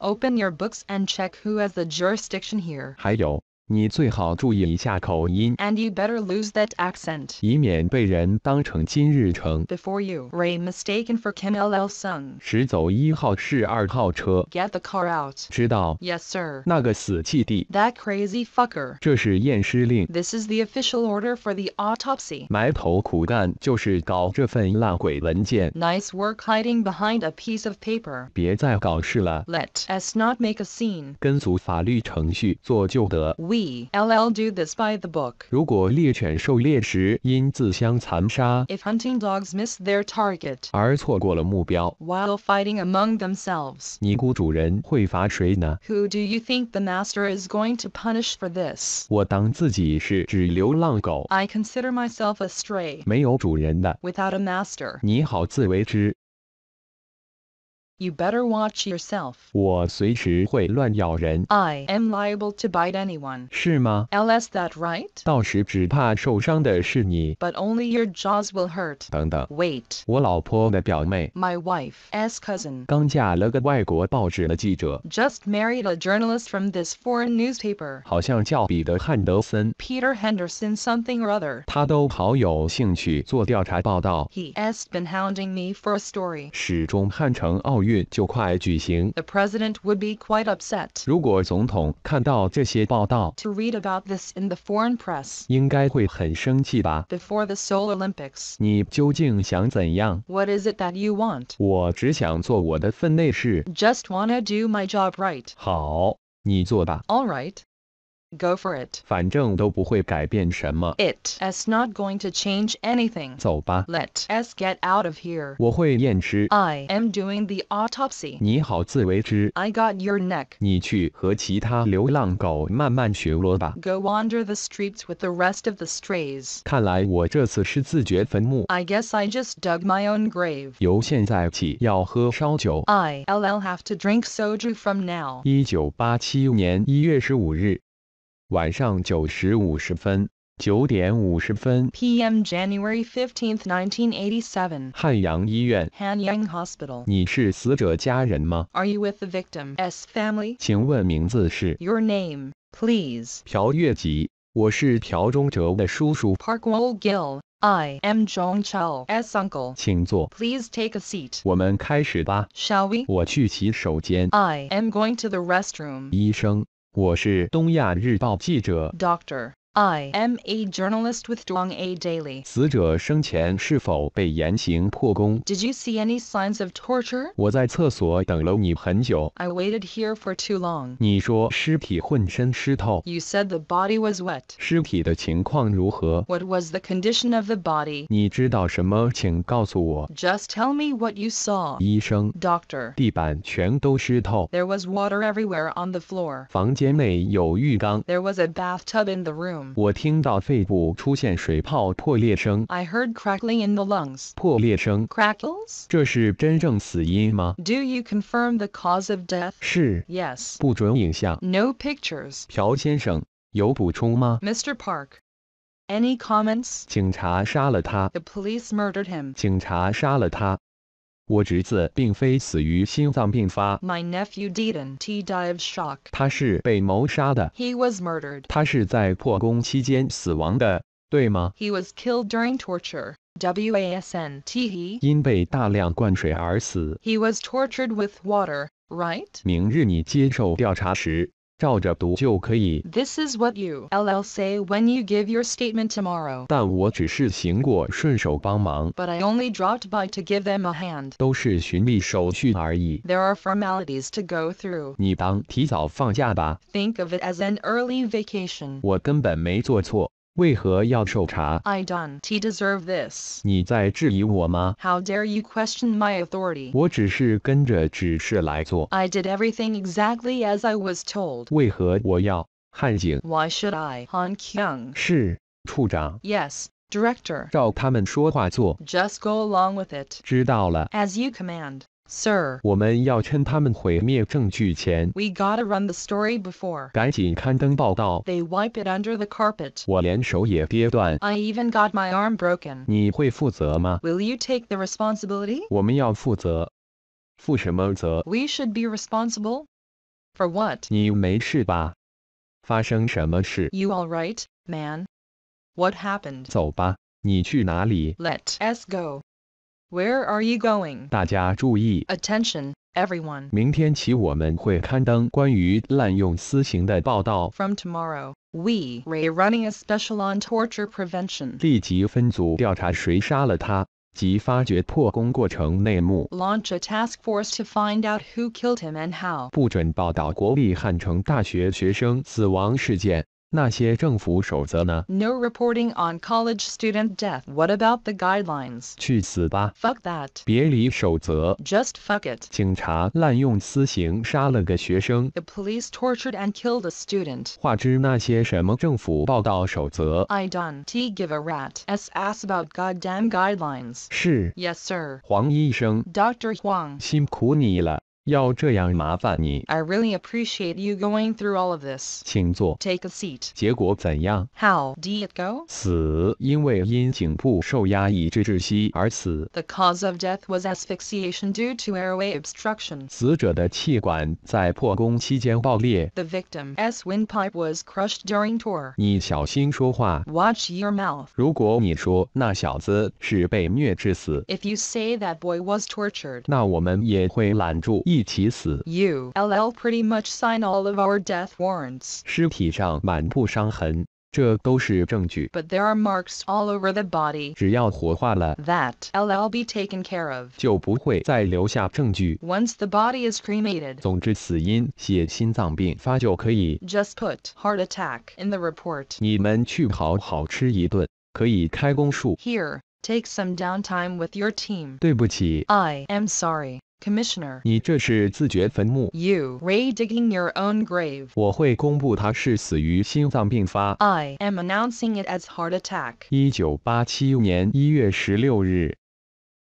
Speaker 2: Open your books and check who has the jurisdiction here.
Speaker 1: 还有。and
Speaker 2: you better lose that Before you Ray, mistaken for Kim Il Get the car Yes,
Speaker 1: out。知道。
Speaker 2: Yes That crazy This is the official order for the Nice work hiding behind a piece of Let us not make a scene。
Speaker 1: 跟足法律程序做就得。
Speaker 2: We we ll do this by the book. If hunting dogs miss their target, while fighting among themselves, who do you think the master is going to punish for this? I consider myself a stray,
Speaker 1: without
Speaker 2: a master，
Speaker 1: 你好自为之。
Speaker 2: you better watch yourself. I am liable to bite anyone. 是吗？Ls that right?
Speaker 1: 到时只怕受伤的是你。But
Speaker 2: only your jaws will hurt.
Speaker 1: 等等。Wait. 我老婆的表妹。
Speaker 2: My wife's cousin.
Speaker 1: 刚嫁了个外国报纸的记者。
Speaker 2: Just married a journalist from this foreign newspaper.
Speaker 1: 好像叫彼得汉德森。
Speaker 2: Peter Henderson something or other. has been hounding me for a story.
Speaker 1: 运就快举行。The
Speaker 2: president would be quite upset.，to read about this in the foreign press，
Speaker 1: 应该会很生气吧
Speaker 2: ？Before the Seoul Olympics，
Speaker 1: 你究竟想怎样
Speaker 2: ？What is it that you want？
Speaker 1: 我只想做我的分内事。Just wanna do my job right。好，你做吧。All right. Go for it. 反正都不会改变什么。
Speaker 2: It is not going to change anything. Let us get out of here. I am doing the autopsy. I got your neck.
Speaker 1: 你去和其他流浪狗慢慢学罗吧。
Speaker 2: Go wander the streets with the rest of the strays. I guess I just dug my own grave. i will have to drink soju from now.
Speaker 1: 一九八七年一月十五日。晚上九时五十分，九点五十分。
Speaker 2: P.M. January fifteenth, nineteen 1987.
Speaker 1: 汉阳医院你是死者家人吗
Speaker 2: ？Are you with the victim's family？
Speaker 1: 请问名字是
Speaker 2: ？Your name, please.
Speaker 1: 朴月吉，我是朴忠哲的叔叔。
Speaker 2: Park Wol Gil. I am Zhong Chao's uncle. 请坐。Please take a seat.
Speaker 1: 我们开始吧。Shall we? 我去洗手间。
Speaker 2: I am going to the restroom.
Speaker 1: 医生，我是东亚日报记者
Speaker 2: doctor I am a journalist with Duong A Daily. Did you see any signs of torture? I waited here for too long. You said the body was wet. What was the condition of the body? Just tell me what you saw. There was water everywhere on the floor. There was a bathtub in the room room. I heard crackling in the lungs.
Speaker 1: 破裂声.
Speaker 2: Crackles? Do you confirm the cause of death? 是. Yes.
Speaker 1: 不准影像.
Speaker 2: No pictures.
Speaker 1: 朴先生，有补充吗
Speaker 2: ？Mr. Park. Any comments?
Speaker 1: The
Speaker 2: police murdered him.
Speaker 1: 警察杀了他。我侄子并非死于心脏病发。
Speaker 2: My nephew didn't die of shock.
Speaker 1: 他是被谋杀的。
Speaker 2: He was murdered. He was killed during torture. WASNT.
Speaker 1: 因被大量灌水而死。
Speaker 2: He was tortured with water, right?
Speaker 1: 明日你接受调查时 this
Speaker 2: is what you LL say when you give your statement tomorrow. But I only dropped by to give them a hand. There are formalities to go through. Think of it as an early vacation.
Speaker 1: 我根本没做错。为何要受查
Speaker 2: ？I don't deserve this。
Speaker 1: 你在质疑我吗
Speaker 2: ？How dare you question my authority？
Speaker 1: 我只是跟着指示来做。
Speaker 2: I did everything exactly as I was told。
Speaker 1: 为何我要汉景
Speaker 2: ？Why should I? Han Kyung。
Speaker 1: 是处长。
Speaker 2: Yes, director。
Speaker 1: 照他们说话做。
Speaker 2: Just go along with it。
Speaker 1: 知道了。
Speaker 2: As you command。Sir,
Speaker 1: we got
Speaker 2: gotta run the story before
Speaker 1: They
Speaker 2: wipe it under the carpet.
Speaker 1: I
Speaker 2: even got my arm broken.
Speaker 1: Will
Speaker 2: you take the responsibility? We should be responsible? For what? You alright, man? What happened?
Speaker 1: Let
Speaker 2: us go. Where are you going?
Speaker 1: everyone. From
Speaker 2: tomorrow, we are running a special on torture prevention.
Speaker 1: prevention。立即分组调查谁杀了他，及发掘破功过程内幕。
Speaker 2: Launch a task force to find out who killed him and how。
Speaker 1: 不准报道国立汉城大学学生死亡事件。no
Speaker 2: reporting on college student death. What about the guidelines?
Speaker 1: 去死吧
Speaker 2: ！Fuck that！
Speaker 1: 别理守则，Just fuck it！警察滥用私刑杀了个学生
Speaker 2: ，The police tortured and killed a i do don't give a rat s ass about goddamn guidelines。是，Yes sir。
Speaker 1: 黄医生
Speaker 2: ，Doctor Huang，
Speaker 1: 辛苦你了。I
Speaker 2: really appreciate you going through all of this.
Speaker 1: take a seat. 结果怎样
Speaker 2: ？How did it go?
Speaker 1: 死，因为因颈部受压以致窒息而死。
Speaker 2: The cause of death was asphyxiation due to airway obstruction.
Speaker 1: 死者的气管在破功期间爆裂。
Speaker 2: The victim's windpipe was crushed during tour.
Speaker 1: 你小心说话。
Speaker 2: Watch your mouth.
Speaker 1: 如果你说那小子是被虐致死
Speaker 2: ，If you say that boy was tortured,
Speaker 1: 那我们也会拦住一。
Speaker 2: you ll pretty much sign all of our death warrants. But there are marks all over the body.
Speaker 1: that
Speaker 2: ll be taken care of. Once the body is just put heart attack in the report. Here, take some downtime with your team.
Speaker 1: 对不起.
Speaker 2: I am sorry. Commissioner.
Speaker 1: 你这是自掘坟墓。
Speaker 2: You re digging your own grave.
Speaker 1: 我会公布他是死于心脏病发。
Speaker 2: I am announcing it as heart attack.
Speaker 1: 一九八七年一月十六日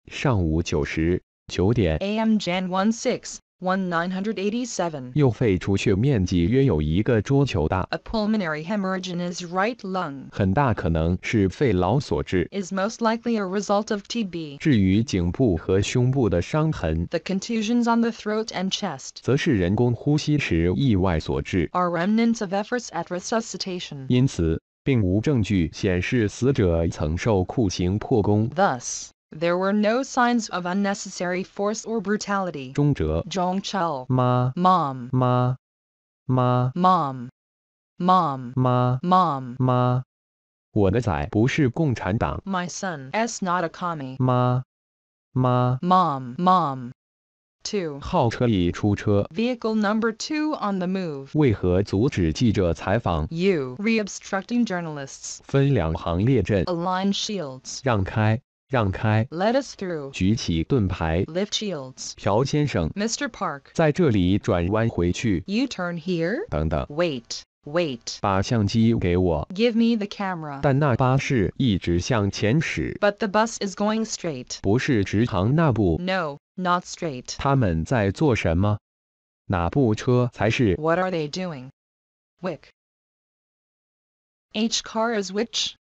Speaker 1: 上午九时九点。
Speaker 2: A.M. Jan 16 1987.
Speaker 1: 右肺出血面积约有一个桌球大。A
Speaker 2: pulmonary hemorrhage in his right lung.
Speaker 1: 很大可能是肺痨所致。
Speaker 2: Is most likely a result of TB.
Speaker 1: 至于颈部和胸部的伤痕，The
Speaker 2: contusions on the throat and chest，
Speaker 1: 则是人工呼吸时意外所致。
Speaker 2: Are remnants of efforts at resuscitation.
Speaker 1: 因此，并无证据显示死者曾受酷刑破功。
Speaker 2: Thus. There were no signs of unnecessary force or brutality. 中哲 Zhongchao. Ma. Mom.
Speaker 1: Ma. Ma. Mom. Mom. Ma. Mom. Ma.
Speaker 2: My son is not a commie.
Speaker 1: Ma. Ma. Mom.
Speaker 2: Mom. Two.
Speaker 1: 号车已出车。
Speaker 2: Vehicle number two on the move.
Speaker 1: 为何阻止记者采访
Speaker 2: ？You re-obstructing journalists.
Speaker 1: Align
Speaker 2: shields.
Speaker 1: 让开。让开
Speaker 2: ，Let us through，
Speaker 1: 举起盾牌，Lift shields，朴先生
Speaker 2: ，Mr. Park，
Speaker 1: 在这里转弯回去
Speaker 2: ，You turn here，
Speaker 1: 等等，Wait。Wait，把相机给我。
Speaker 2: Give me the camera. camera。
Speaker 1: 但那巴士一直向前驶。
Speaker 2: But the bus is going straight. straight。
Speaker 1: 不是直行那部。
Speaker 2: No, not straight.
Speaker 1: straight。他们在做什么？哪部车才是
Speaker 2: ？What are they doing? Which? H car is which?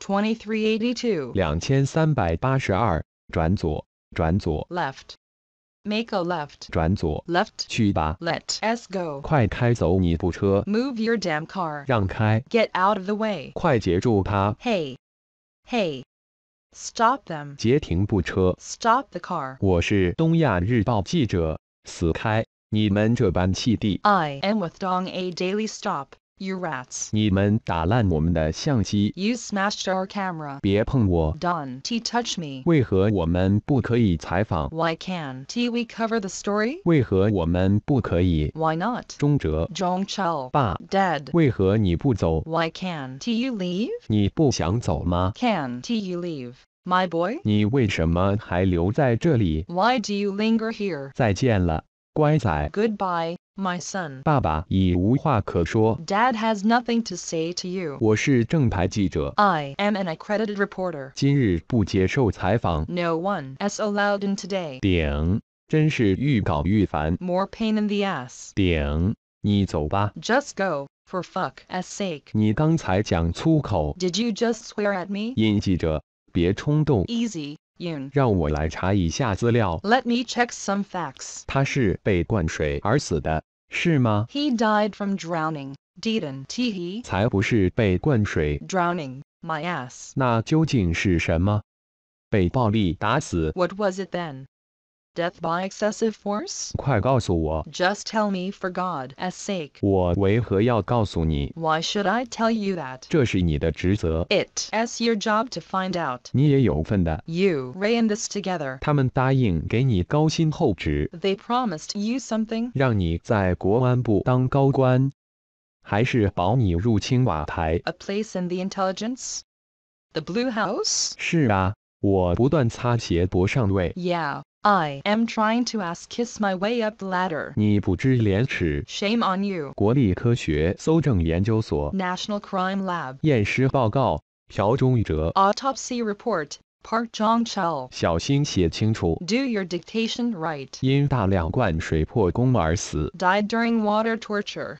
Speaker 2: 2382，
Speaker 1: 两千三百八十二，转左，转左
Speaker 2: ，left，make a left，
Speaker 1: 转左，left，去吧
Speaker 2: ，let s go，
Speaker 1: 快开走你部车
Speaker 2: ，move your damn car，让开，get out of the way，
Speaker 1: 快截住他
Speaker 2: ，hey，hey，stop them，
Speaker 1: 截停部车
Speaker 2: ，stop the car，
Speaker 1: 我是东亚日报记者，死开，你们这般气地
Speaker 2: ，I am with Dong A Daily，stop。You rats.
Speaker 1: 你们打烂我们的相机。
Speaker 2: You smashed our camera.
Speaker 1: 别碰我。
Speaker 2: Don T touch me.
Speaker 1: 为何我们不可以采访
Speaker 2: ？Why can't we cover the story?
Speaker 1: 为何我们不可以？Why not? 中哲。Zhong Chao. 爸。Dad. 为何你不走
Speaker 2: ？Why can't you leave?
Speaker 1: 你不想走吗
Speaker 2: ？Can't you leave? My boy.
Speaker 1: 你为什么还留在这里
Speaker 2: ？Why do you linger here?
Speaker 1: 再见了。乖仔。
Speaker 2: Goodbye, my son.
Speaker 1: 爸爸已无话可说。
Speaker 2: Dad has nothing to say to you.
Speaker 1: 我是正牌记者。
Speaker 2: I am an accredited reporter.
Speaker 1: 今日不接受采访。
Speaker 2: No one is allowed in today.
Speaker 1: 顶，真是愈搞愈烦。
Speaker 2: More pain in the ass.
Speaker 1: 顶，你走吧。
Speaker 2: Just go. For fuck's sake.
Speaker 1: 你刚才讲粗口。Did you
Speaker 2: just swear at me?
Speaker 1: 殷记者，别冲动。
Speaker 2: Easy in。
Speaker 1: 让我来查一下资料。
Speaker 2: Let me check some facts. facts。
Speaker 1: 他是被灌水而死的，是吗
Speaker 2: ？He died from drowning, didn't he?
Speaker 1: 才不是被灌水。
Speaker 2: Drowning, my ass。
Speaker 1: 那究竟是什么？被暴力打死。
Speaker 2: What was it then? death by excessive force? Just tell me for God's sake. Why should I tell you that?
Speaker 1: 这是你的职责。
Speaker 2: It's your job to find out.
Speaker 1: 你也有份的。
Speaker 2: You Ray and this together. They promised you something. A place in the intelligence. The Blue House.
Speaker 1: 是啊。我不断擦鞋博上位。
Speaker 2: Yeah, I am trying to ask kiss my way up the ladder. shame on you.
Speaker 1: 国立科学搜证研究所
Speaker 2: National Crime Lab.
Speaker 1: autopsy
Speaker 2: report. Park Jong Chul. Do your dictation right. Died during water torture.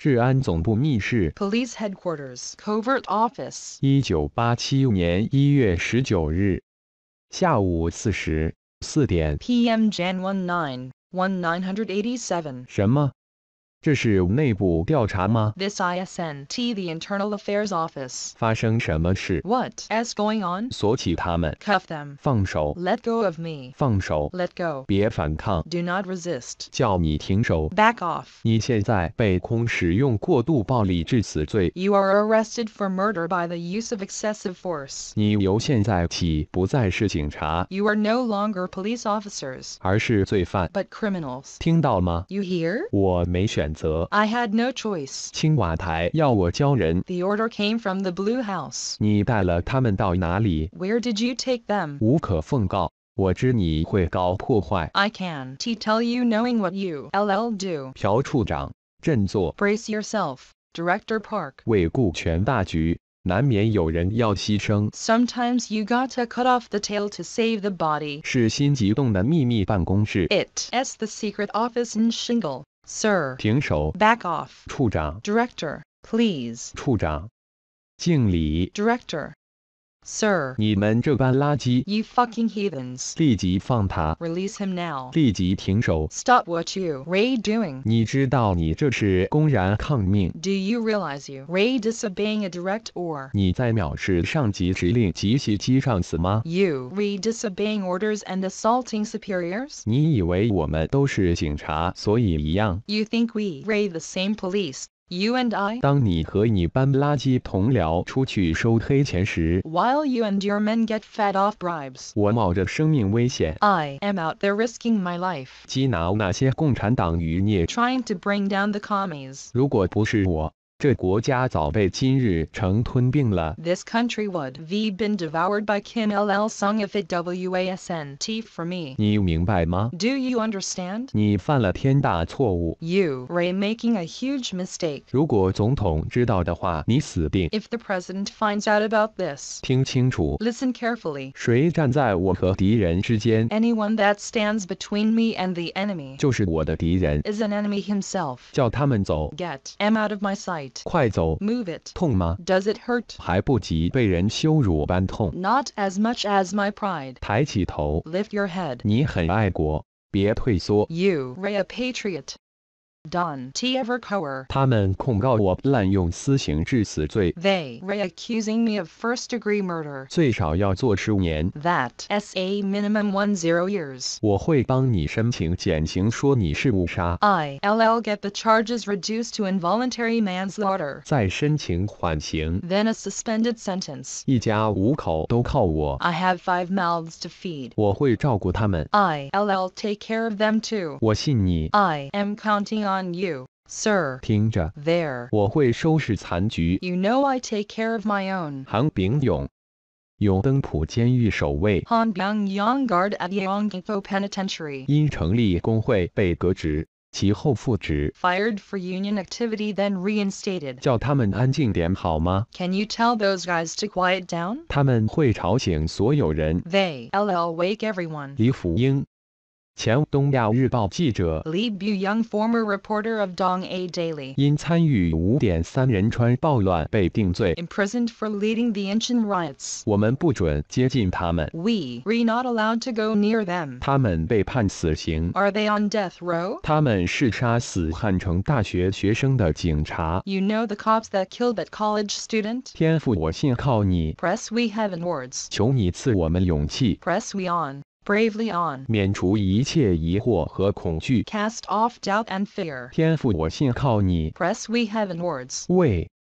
Speaker 2: Police headquarters. Covert office.
Speaker 1: 一九八七年一月十九日下午四时。四点
Speaker 2: PM Jan one nine one nine hundred eighty seven
Speaker 1: 什么？这是内部调查吗
Speaker 2: ？This isn't the internal affairs office.
Speaker 1: 发生什么事
Speaker 2: ？What is going on?
Speaker 1: 锁起他们，cuff them. 放手
Speaker 2: ，Let go of me. 放手，Let go.
Speaker 1: 别反抗，Do not resist. 叫你停手，Back off. 你现在被控使用过度暴力致死罪
Speaker 2: ，You are arrested for murder by the use of excessive force.
Speaker 1: 你由现在起不再是警察
Speaker 2: ，You are no longer police officers.
Speaker 1: 而是罪犯，But criminals. 听到吗？You hear? 我没选。选择。
Speaker 2: I had no
Speaker 1: choice. 青瓦台要我教人。
Speaker 2: The order came from the Blue House.
Speaker 1: 你带了他们到哪里
Speaker 2: ？Where did you take them?
Speaker 1: 无可奉告。我知你会搞破坏。
Speaker 2: I can t tell you knowing what you ll do.
Speaker 1: 朴处长，振作。Brace yourself,
Speaker 2: Director Park.
Speaker 1: 为顾全大局，难免有人要牺牲。
Speaker 2: Sometimes you gotta cut off the tail to save the body.
Speaker 1: 是新极洞的秘密办公室。
Speaker 2: It the secret office in Shingle.
Speaker 1: Sir, 停手 back off, 处长 director, please, 处长，敬礼 director, Sir，你们这般垃圾
Speaker 2: ！You fucking heathens！
Speaker 1: 立即放他
Speaker 2: ！Release him now！
Speaker 1: 立即停手
Speaker 2: ！Stop what you Ray doing！
Speaker 1: 你知道你这是公然抗命
Speaker 2: ！Do you realize you Ray disobeying a direct order？
Speaker 1: 你在藐视上级指令及袭击上司吗
Speaker 2: ？You Ray disobeying orders and assaulting superiors？
Speaker 1: 你以为我们都是警察，所以一样
Speaker 2: ？You think we Ray the same police You and I，
Speaker 1: 当你和你搬垃圾同僚出去收黑钱时，while
Speaker 2: you and your men get fed off bribes，
Speaker 1: 我冒着生命危险
Speaker 2: ，I am out there risking my life，
Speaker 1: 缉拿那些共产党余孽
Speaker 2: ，trying to bring down the commies。
Speaker 1: 如果不是我。这国家早被今日成吞并了。
Speaker 2: This country would have been devoured by Kim Il Il Sung if it wasn't for me.
Speaker 1: 你明白吗
Speaker 2: ？Do you understand?
Speaker 1: 你犯了天大错误。
Speaker 2: You are making a huge mistake.
Speaker 1: 如果总统知道的话，你死定。
Speaker 2: If the president finds out about this,
Speaker 1: 听清楚。
Speaker 2: Listen carefully.
Speaker 1: Anyone
Speaker 2: that stands between me and the enemy
Speaker 1: 就是我的敌人。Is
Speaker 2: an enemy himself.
Speaker 1: 叫他们走。
Speaker 2: Get them out of my sight right.
Speaker 1: 快走 Move it. 痛吗 Does it hurt? 还不及被人羞辱般痛。
Speaker 2: Not as much as my pride.
Speaker 1: 抬起头 Lift your head. 你很爱国，别退缩。You,
Speaker 2: Ray, a patriot. Don T. Evercoer. They were accusing me of first-degree murder.
Speaker 1: 最少要坐十五年。
Speaker 2: That is a minimum one zero years. i will get the charges reduced to involuntary manslaughter.
Speaker 1: Then
Speaker 2: a suspended sentence. I have five mouths to feed.
Speaker 1: i
Speaker 2: will take care of them too. I am counting on on you,
Speaker 1: sir. 听着，There，我会收拾残局。
Speaker 2: You know I take care of my own.
Speaker 1: 韩炳勇，永登浦监狱守卫。
Speaker 2: Han Byung-yong guard at Yongpo Penitentiary.
Speaker 1: 因成立工会被革职，其后复职。
Speaker 2: Fired for union activity, then reinstated.
Speaker 1: 叫他们安静点好吗
Speaker 2: ？Can you tell those guys to quiet down?
Speaker 1: 他们会吵醒所有人。
Speaker 2: They, LL, wake everyone.
Speaker 1: 李辅英。前东亚日报记者
Speaker 2: Li Buyang, former reporter of Dong-A Daily,
Speaker 1: 因参与5.3仁川暴乱被定罪
Speaker 2: ，imprisoned for leading the Incheon riots. we are not allowed to go near them.
Speaker 1: 他们被判死刑
Speaker 2: ，Are they on death row?
Speaker 1: 他们是杀死汉城大学学生的警察
Speaker 2: ，You know the cops that killed that college student.
Speaker 1: Press,
Speaker 2: we have in words.
Speaker 1: 求你赐我们勇气
Speaker 2: ，Press we on bravely on,
Speaker 1: on，免除一切疑惑和恐惧，cast
Speaker 2: off doubt and fear，
Speaker 1: 天赋我信靠你，press we heaven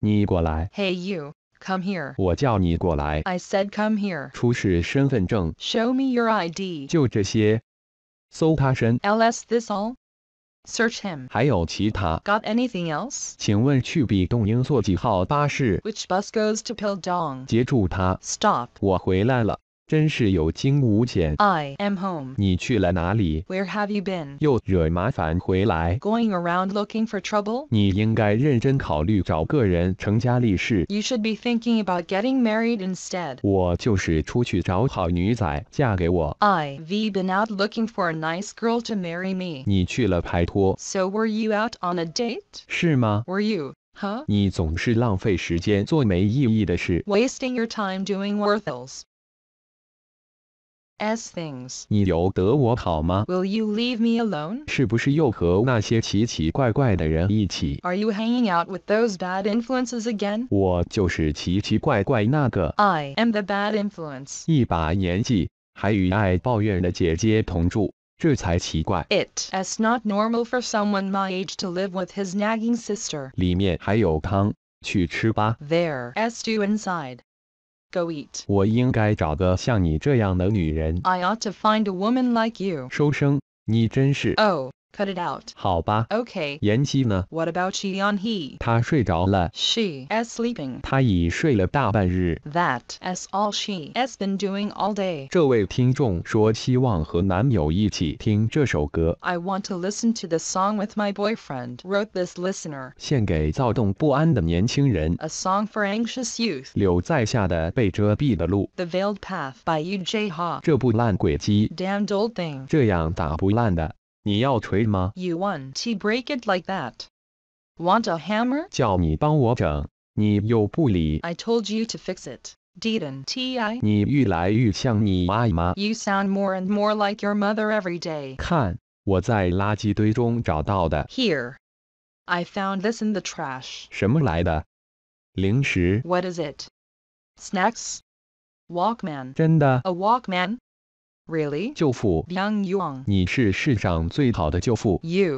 Speaker 1: you,
Speaker 2: come here. I said come here. Show me your ID. LS this all. Search him.
Speaker 1: Got
Speaker 2: anything else? Which bus goes to Pildong?
Speaker 1: 截住他。Stop. 我回来了。真是有惊无险。I am home.？Where have you been?？Going
Speaker 2: around looking for trouble?
Speaker 1: 你应该认真考虑找个人成家立室。
Speaker 2: You should be thinking about getting married instead.
Speaker 1: 我就是出去找好女仔，嫁给我。
Speaker 2: I've been out looking for a nice girl to marry
Speaker 1: me.？So
Speaker 2: were you out on a
Speaker 1: date?？Were
Speaker 2: you? Huh?
Speaker 1: 你总是浪费时间做没意义的事。
Speaker 2: Wasting your time doing worthless as things. will you leave me alone?
Speaker 1: alone？是不是又和那些奇奇怪怪的人一起
Speaker 2: ？Are you hanging out with those bad influences again? I am the bad influence. It is not normal for someone my age to live with his nagging sister. sister。
Speaker 1: 里面还有汤，去吃吧。
Speaker 2: There is stew inside. Go eat.
Speaker 1: 我应该找个像你这样的女人。
Speaker 2: I ought to find a woman like you.
Speaker 1: 收声！你真是。Oh. Cut it out. Okay. 好吧。
Speaker 2: Okay. What about she on he?
Speaker 1: 她睡着了。
Speaker 2: She is sleeping. That is all she has been doing all day. I want to listen to this song with my boyfriend. Wrote this listener. A song for anxious youth.
Speaker 1: The
Speaker 2: Veiled Path by U J Ha.
Speaker 1: Damned old thing. 这样打不烂的。you
Speaker 2: want to break it like that? Want a hammer? I told you to fix it, didn't
Speaker 1: I?
Speaker 2: sound more and more like your mother every Here, I found this in the trash. What is it? Snacks? Walkman. A Walkman? Really? 舅父 Yang you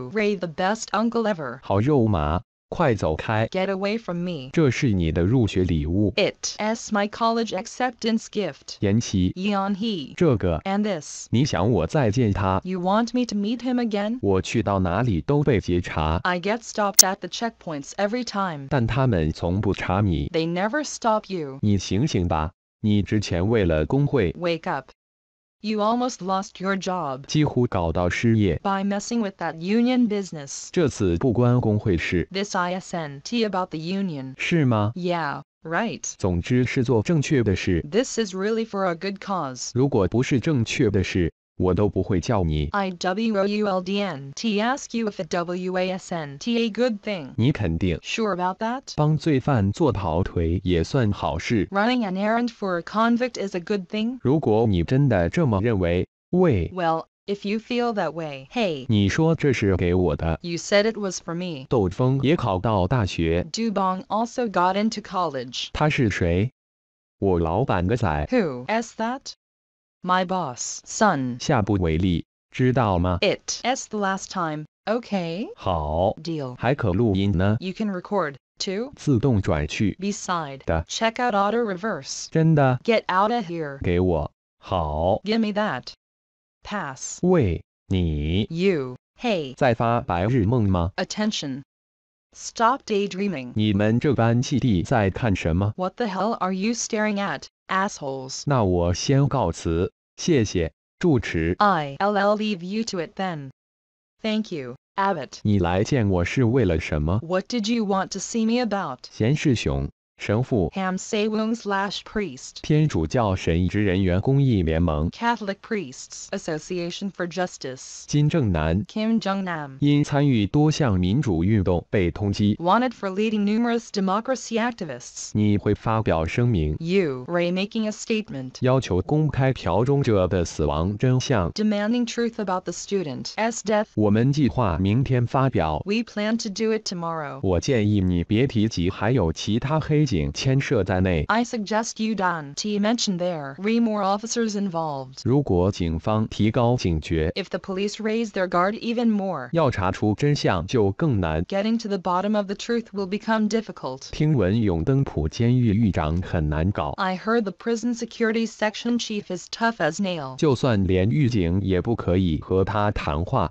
Speaker 2: Ray, the best uncle ever. ever。
Speaker 1: 好肉麻，快走开
Speaker 2: ！Get away from me！
Speaker 1: 这是你的入学礼物。
Speaker 2: It's my college acceptance gift。延期。Yeon He。这个。And this。
Speaker 1: 你想我再见他
Speaker 2: ？You want me to meet him again？
Speaker 1: 我去到哪里都被截查。
Speaker 2: I get stopped at the checkpoints every time。
Speaker 1: 但他们从不查你。
Speaker 2: They never stop you。
Speaker 1: 你醒醒吧！你之前为了工会。
Speaker 2: Wake up！you almost lost your job. 几
Speaker 1: 乎搞到失业。
Speaker 2: By messing with that union business.
Speaker 1: 这次不关工会事。
Speaker 2: This isn't about the union. Yeah, Right.
Speaker 1: 总之是做正确的事。
Speaker 2: This is really for a good cause.
Speaker 1: 如果不是正确的事，我都不会叫你。
Speaker 2: I W O U L D N T ask you if it W A S N T a good sure about that? Running an errand for a convict is a good Well If you feel that way, hey.
Speaker 1: You
Speaker 2: said it was for me.
Speaker 1: 窦峰也考到大学。
Speaker 2: Dubong also got into college.
Speaker 1: 他是谁？我老板个仔。
Speaker 2: Who is that? My boss, son. it. s the last time. Okay. 好。Deal. You can record. To
Speaker 1: 自动转去
Speaker 2: beside 的 check out auto reverse 真的 get out of here
Speaker 1: 给我好
Speaker 2: give me that pass
Speaker 1: 喂你 you hey 在发白日梦吗
Speaker 2: attention Stop daydreaming. What the hell are you staring at, assholes? i will leave you to it then. Thank you, Abbot. What did you want to see me about? 神父 Ham Saewoong slash priest
Speaker 1: 天主教神职人员公益联盟
Speaker 2: Catholic Priests Association for Justice
Speaker 1: 金正男
Speaker 2: Kim Jong Nam
Speaker 1: 因参与多项民主运动被通缉
Speaker 2: Wanted for leading numerous democracy activists
Speaker 1: 你会发表声明
Speaker 2: You Ray making a statement
Speaker 1: 要求公开调中者的死亡真相
Speaker 2: Demanding truth about the student's death
Speaker 1: 我们计划明天发表
Speaker 2: We plan to do it tomorrow
Speaker 1: 我建议你别提及还有其他黑警牵涉在内。
Speaker 2: I suggest you don't mention there Three more officers involved. If the police raise their guard even more，
Speaker 1: 要查出真相就更难。
Speaker 2: Getting to the bottom of the truth will become difficult. I heard the prison security section chief is tough as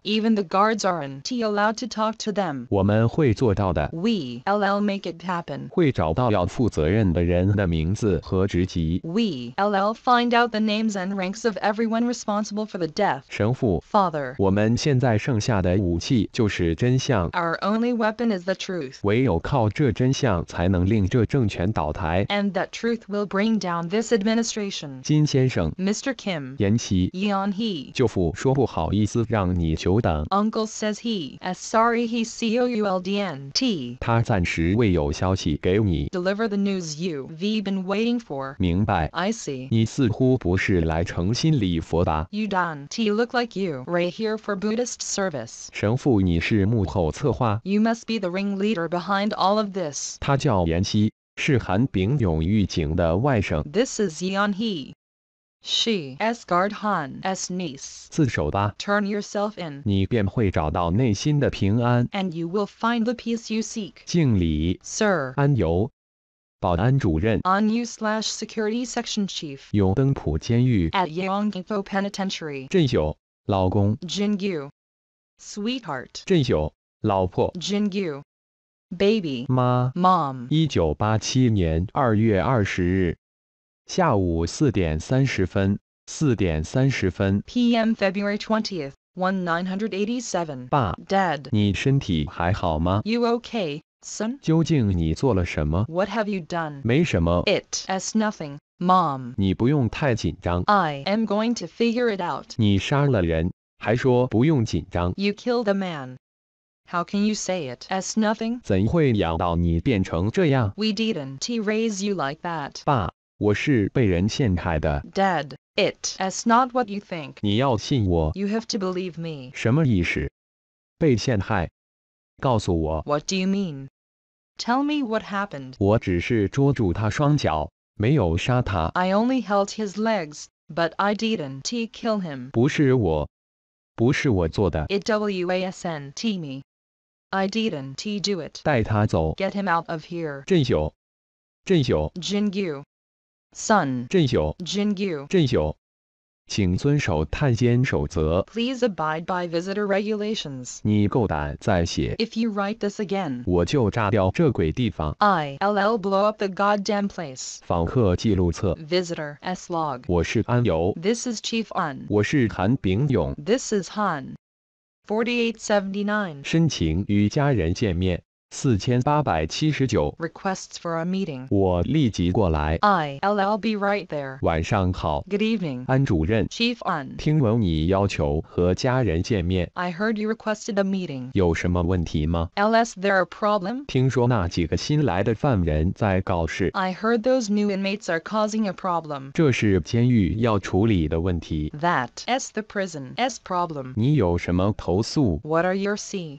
Speaker 2: Even the guards aren't allowed to talk to them.
Speaker 1: we
Speaker 2: will make it happen。
Speaker 1: 会找到要。负责任的人的名字和职级。
Speaker 2: We ll find out the names and ranks of everyone responsible for the death. 神父，Father，
Speaker 1: 我们现在剩下的武器就是真相。
Speaker 2: Our only weapon is the truth.
Speaker 1: 唯有靠这真相才能令这政权倒台。
Speaker 2: And that truth will bring down this administration.
Speaker 1: 金先生
Speaker 2: ，Mr. Kim，延期。Yeon Hee，
Speaker 1: 舅父说不好意思让你久等。
Speaker 2: Uncle says he is sorry he the l d n t。
Speaker 1: 他暂时未有消息给你。
Speaker 2: Deliver deliver the news you've been waiting for. I see.
Speaker 1: 你似乎不是来诚心礼佛吧
Speaker 2: ？Yudan, you look like you right here for Buddhist service. You must be the ringleader behind all of this. This is Yeon Hee. She as guard Han as niece.
Speaker 1: Turn
Speaker 2: yourself in.
Speaker 1: 你便会找到内心的平安
Speaker 2: ，and you will find the peace you seek.
Speaker 1: Sir. 安由。保安主任
Speaker 2: you slash security section chief
Speaker 1: 永登浦监狱
Speaker 2: at Yeonginpo Penitentiary
Speaker 1: 振秀老公
Speaker 2: Jin Gyu sweetheart
Speaker 1: 振秀老婆
Speaker 2: Jin Gyu baby
Speaker 1: 妈 mom 一九八七年二月二十日下午四点三十分四点三十分
Speaker 2: p.m. February twentieth one nine hundred eighty seven 爸 dad
Speaker 1: 你身体还好吗
Speaker 2: ？You okay?
Speaker 1: 究竟你做了什么
Speaker 2: ？What have you done? 没什么。It as nothing, Mom.
Speaker 1: I
Speaker 2: am going to figure it out. You killed a man. How can you say it as nothing?
Speaker 1: 怎会养到你变成这样
Speaker 2: We didn't raise you like that.
Speaker 1: 爸，我是被人陷害的。
Speaker 2: Dad, it It's not what you think. You have to believe me.
Speaker 1: 什么意思？被陷害？告诉我。What
Speaker 2: do you mean? Tell me what happened.
Speaker 1: 我只是捉住他双脚，没有杀他。
Speaker 2: I only held his legs, but I didn't kill him.
Speaker 1: 不是我，不是我做的。It
Speaker 2: wasn't me. I didn't do it. 带他走。Get him out of here.
Speaker 1: 振朽，振朽。
Speaker 2: Jingyu,
Speaker 1: son. 振朽，
Speaker 2: 振朽，振
Speaker 1: 朽。请遵守探监守则。
Speaker 2: Please abide by visitor regulations.
Speaker 1: If
Speaker 2: you write this again, again，
Speaker 1: 我就炸掉这鬼地方。
Speaker 2: I'll blow up the goddamn place. place。
Speaker 1: 访客记录册。
Speaker 2: Visitor S log。
Speaker 1: 我是安友。
Speaker 2: This is Chief An. An。
Speaker 1: 我是韩炳勇。
Speaker 2: This is Han. 870 seventy-nine。
Speaker 1: 申请与家人见面。四千八百七十九。
Speaker 2: Requests for a meeting。
Speaker 1: 我立即过来。
Speaker 2: I'll I'll be right there。
Speaker 1: 晚上好。Good evening。安主任。Chief An。听闻你要求和家人见面。
Speaker 2: I heard you requested a meeting。
Speaker 1: 有什么问题吗
Speaker 2: ？Ls there a problem？
Speaker 1: 听说那几个新来的犯人在搞事。
Speaker 2: I heard those new inmates are causing a problem。
Speaker 1: 这是监狱要处理的问题。
Speaker 2: That s the prison s problem。
Speaker 1: 你有什么投诉
Speaker 2: ？What are your C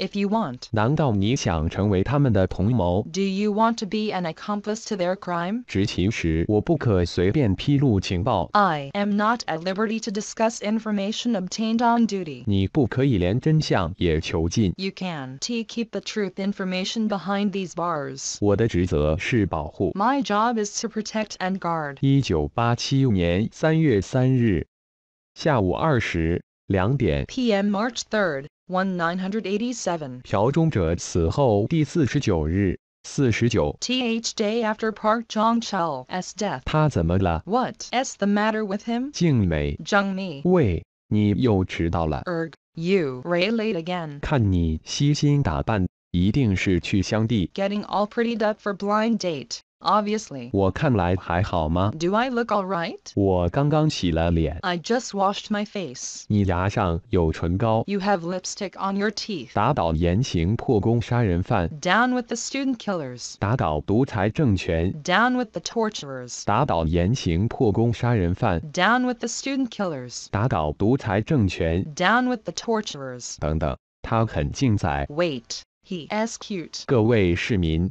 Speaker 2: If you want. do you want to be an accomplice to their crime?
Speaker 1: 执勤时，我不可随便披露情报。
Speaker 2: I am not at liberty to discuss information obtained on duty.
Speaker 1: 你不可以连真相也囚禁。
Speaker 2: You can t keep the truth information behind these bars. My job is to protect and guard.
Speaker 1: 1987年3月3日下午2时。两点
Speaker 2: p.m. March 3rd, 1987。
Speaker 1: 朴忠哲死后第四十九日。四十九。
Speaker 2: Th day after Park Jong Chul's What is the matter with
Speaker 1: Mi. Mi。喂，你又迟到了。
Speaker 2: Erg, you re late again。
Speaker 1: 看你悉心打扮，一定是去相地。
Speaker 2: Getting all pretty up for blind date。Obviously.
Speaker 1: do I
Speaker 2: look all I just washed my face.
Speaker 1: You have
Speaker 2: lipstick on your teeth. Down with the student killers. Down with the torturers. Down with the student killers.
Speaker 1: 打倒独裁政权 Down with the torturers. 等等。他很尽在 Wait. He is cute. 各位市民，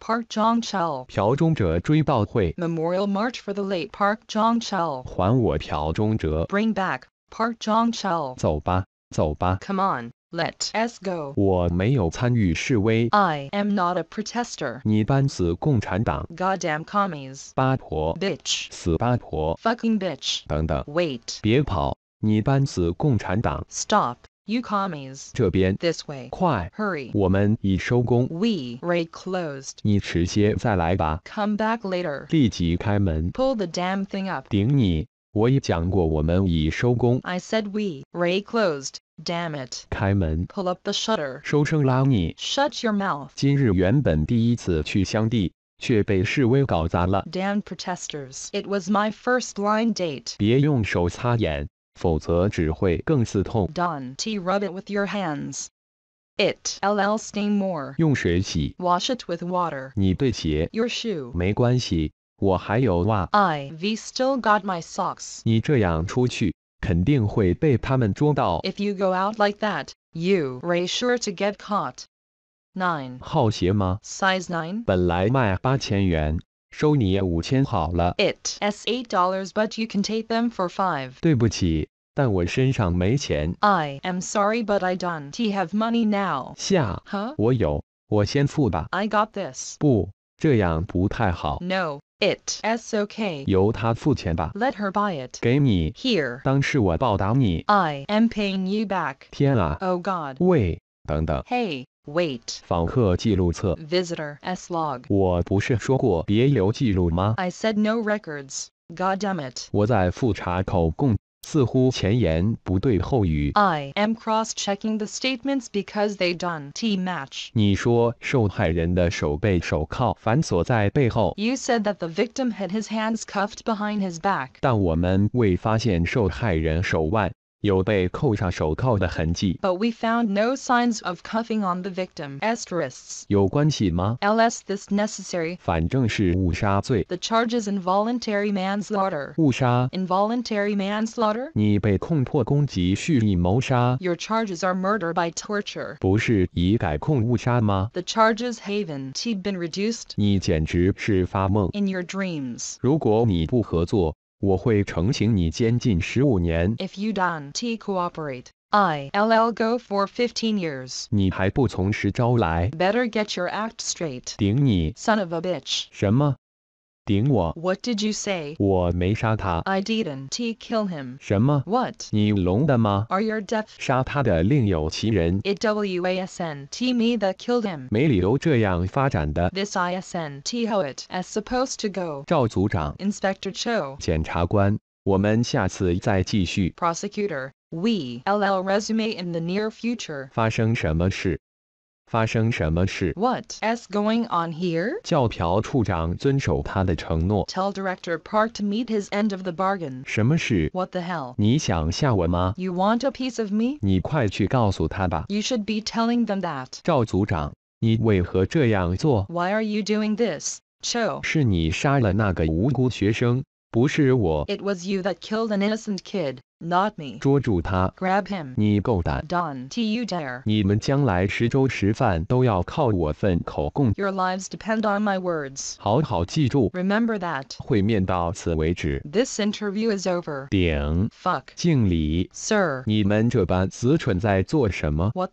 Speaker 2: Park Jong-chul
Speaker 1: 朴忠哲追悼会
Speaker 2: Memorial March for the late Park Jong-chul
Speaker 1: 还我朴忠哲 Bring back
Speaker 2: Park Jong-chul
Speaker 1: 走吧，走吧 Come on,
Speaker 2: let us go
Speaker 1: 我没有参与示威
Speaker 2: I am not a protester
Speaker 1: 你班死共产党
Speaker 2: Goddamn commies
Speaker 1: 八婆 Bitch 死八婆
Speaker 2: Fucking bitch
Speaker 1: 等等 Wait 别跑，你班死共产党 Stop
Speaker 2: you commies, this commies，这边，this way，快，hurry，
Speaker 1: 我们已收工
Speaker 2: ，we raid closed，
Speaker 1: 你迟些再来吧，come back pull
Speaker 2: the damn thing I said we raid closed。Damn pull up the shut your protesters. It was my first blind date！
Speaker 1: 别用手擦眼，否则只会更刺痛。
Speaker 2: Don t rub it with your hands. It ll sting more.
Speaker 1: 用水洗。
Speaker 2: Wash it with water.
Speaker 1: 你对鞋。Your shoe. 没关系，我还有袜。
Speaker 2: I've still got my socks.
Speaker 1: 你这样出去，肯定会被他们捉到。
Speaker 2: If you go out like that, you Ray sure to get caught. Nine.
Speaker 1: 好鞋吗
Speaker 2: ？Size nine.
Speaker 1: 本来卖八千元。收你五千好了。
Speaker 2: It's eight dollars, but you can take them for five.
Speaker 1: 对不起，但我身上没钱。
Speaker 2: I am sorry, but I don't have money now.
Speaker 1: 下，我有，我先付吧。
Speaker 2: I got this.
Speaker 1: 不，这样不太好。
Speaker 2: No. It's okay.
Speaker 1: 由她付钱吧。
Speaker 2: Let her buy it.
Speaker 1: 给你当是我报答你。
Speaker 2: I am paying you back. 天啊！Oh God.
Speaker 1: 喂，等等。
Speaker 2: Hey. Wait.
Speaker 1: 访客记录册
Speaker 2: Visitor S log. I said no records. God damn it. I am cross-checking the statements because they don't match. You said that the victim had his hands cuffed behind his back.
Speaker 1: 但我们未发现受害人手腕有被扣上手铐的痕迹。
Speaker 2: But we found no signs of cuffing on the victim's wrists.
Speaker 1: LS,
Speaker 2: this necessary.
Speaker 1: 反正是误杀罪。
Speaker 2: The charges involuntary manslaughter. involuntary manslaughter.
Speaker 1: 你被控迫攻击、蓄意谋杀。
Speaker 2: Your charges are murder by torture. The charges haven't been reduced.
Speaker 1: 你简直是发梦。
Speaker 2: In your dreams.
Speaker 1: 如果你不合作。我会惩刑你监禁十五年。
Speaker 2: If you don't cooperate, I'll go for fifteen years.
Speaker 1: years。你还不从实招来
Speaker 2: ？Better get your act straight。顶你！Son of a bitch！
Speaker 1: 什么？顶我。
Speaker 2: What did you say?
Speaker 1: 我没杀他。
Speaker 2: I didn't kill him.？What?
Speaker 1: 什么？What？你聋的吗？Are you deaf？杀他的另有其人。
Speaker 2: It wasn't me that killed him.
Speaker 1: 没理由这样发展的。
Speaker 2: This isn't how it is supposed to go.
Speaker 1: 赵组长。
Speaker 2: Inspector We will resume in the near future.
Speaker 1: 发生什么事？发生什么事
Speaker 2: ？What's going on
Speaker 1: Tell director
Speaker 2: Park to meet his end of the bargain。
Speaker 1: 什么事？What the hell？你想吓我吗
Speaker 2: ？You want a piece of me？
Speaker 1: 你快去告诉他吧。
Speaker 2: You should be telling them that。
Speaker 1: 赵组长，你为何这样做
Speaker 2: ？Why are you doing this, It was you that killed an innocent kid. Not me.
Speaker 1: 捉住他！Grab him！你够胆
Speaker 2: ！Don t you Your
Speaker 1: lives
Speaker 2: depend on my words. that. This interview is over.？What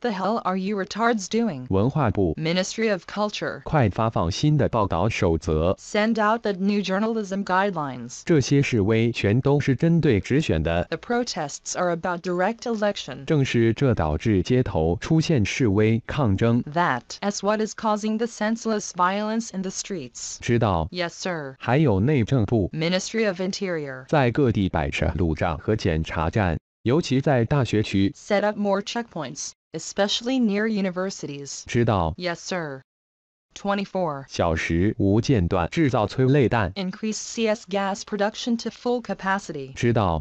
Speaker 2: the hell are you retards doing? Ministry of Culture。
Speaker 1: 快发放新的报道守则。
Speaker 2: Send out the new journalism guidelines。
Speaker 1: 这些示威全都是针对直选的。
Speaker 2: The pro protests are about direct election. That is what is causing the senseless violence in the streets. 知道. Yes, sir.
Speaker 1: 还有内政部
Speaker 2: Ministry of Interior Set up more checkpoints, especially near universities. 知道. Yes, sir. Twenty-four
Speaker 1: Increase
Speaker 2: CS gas production to full capacity.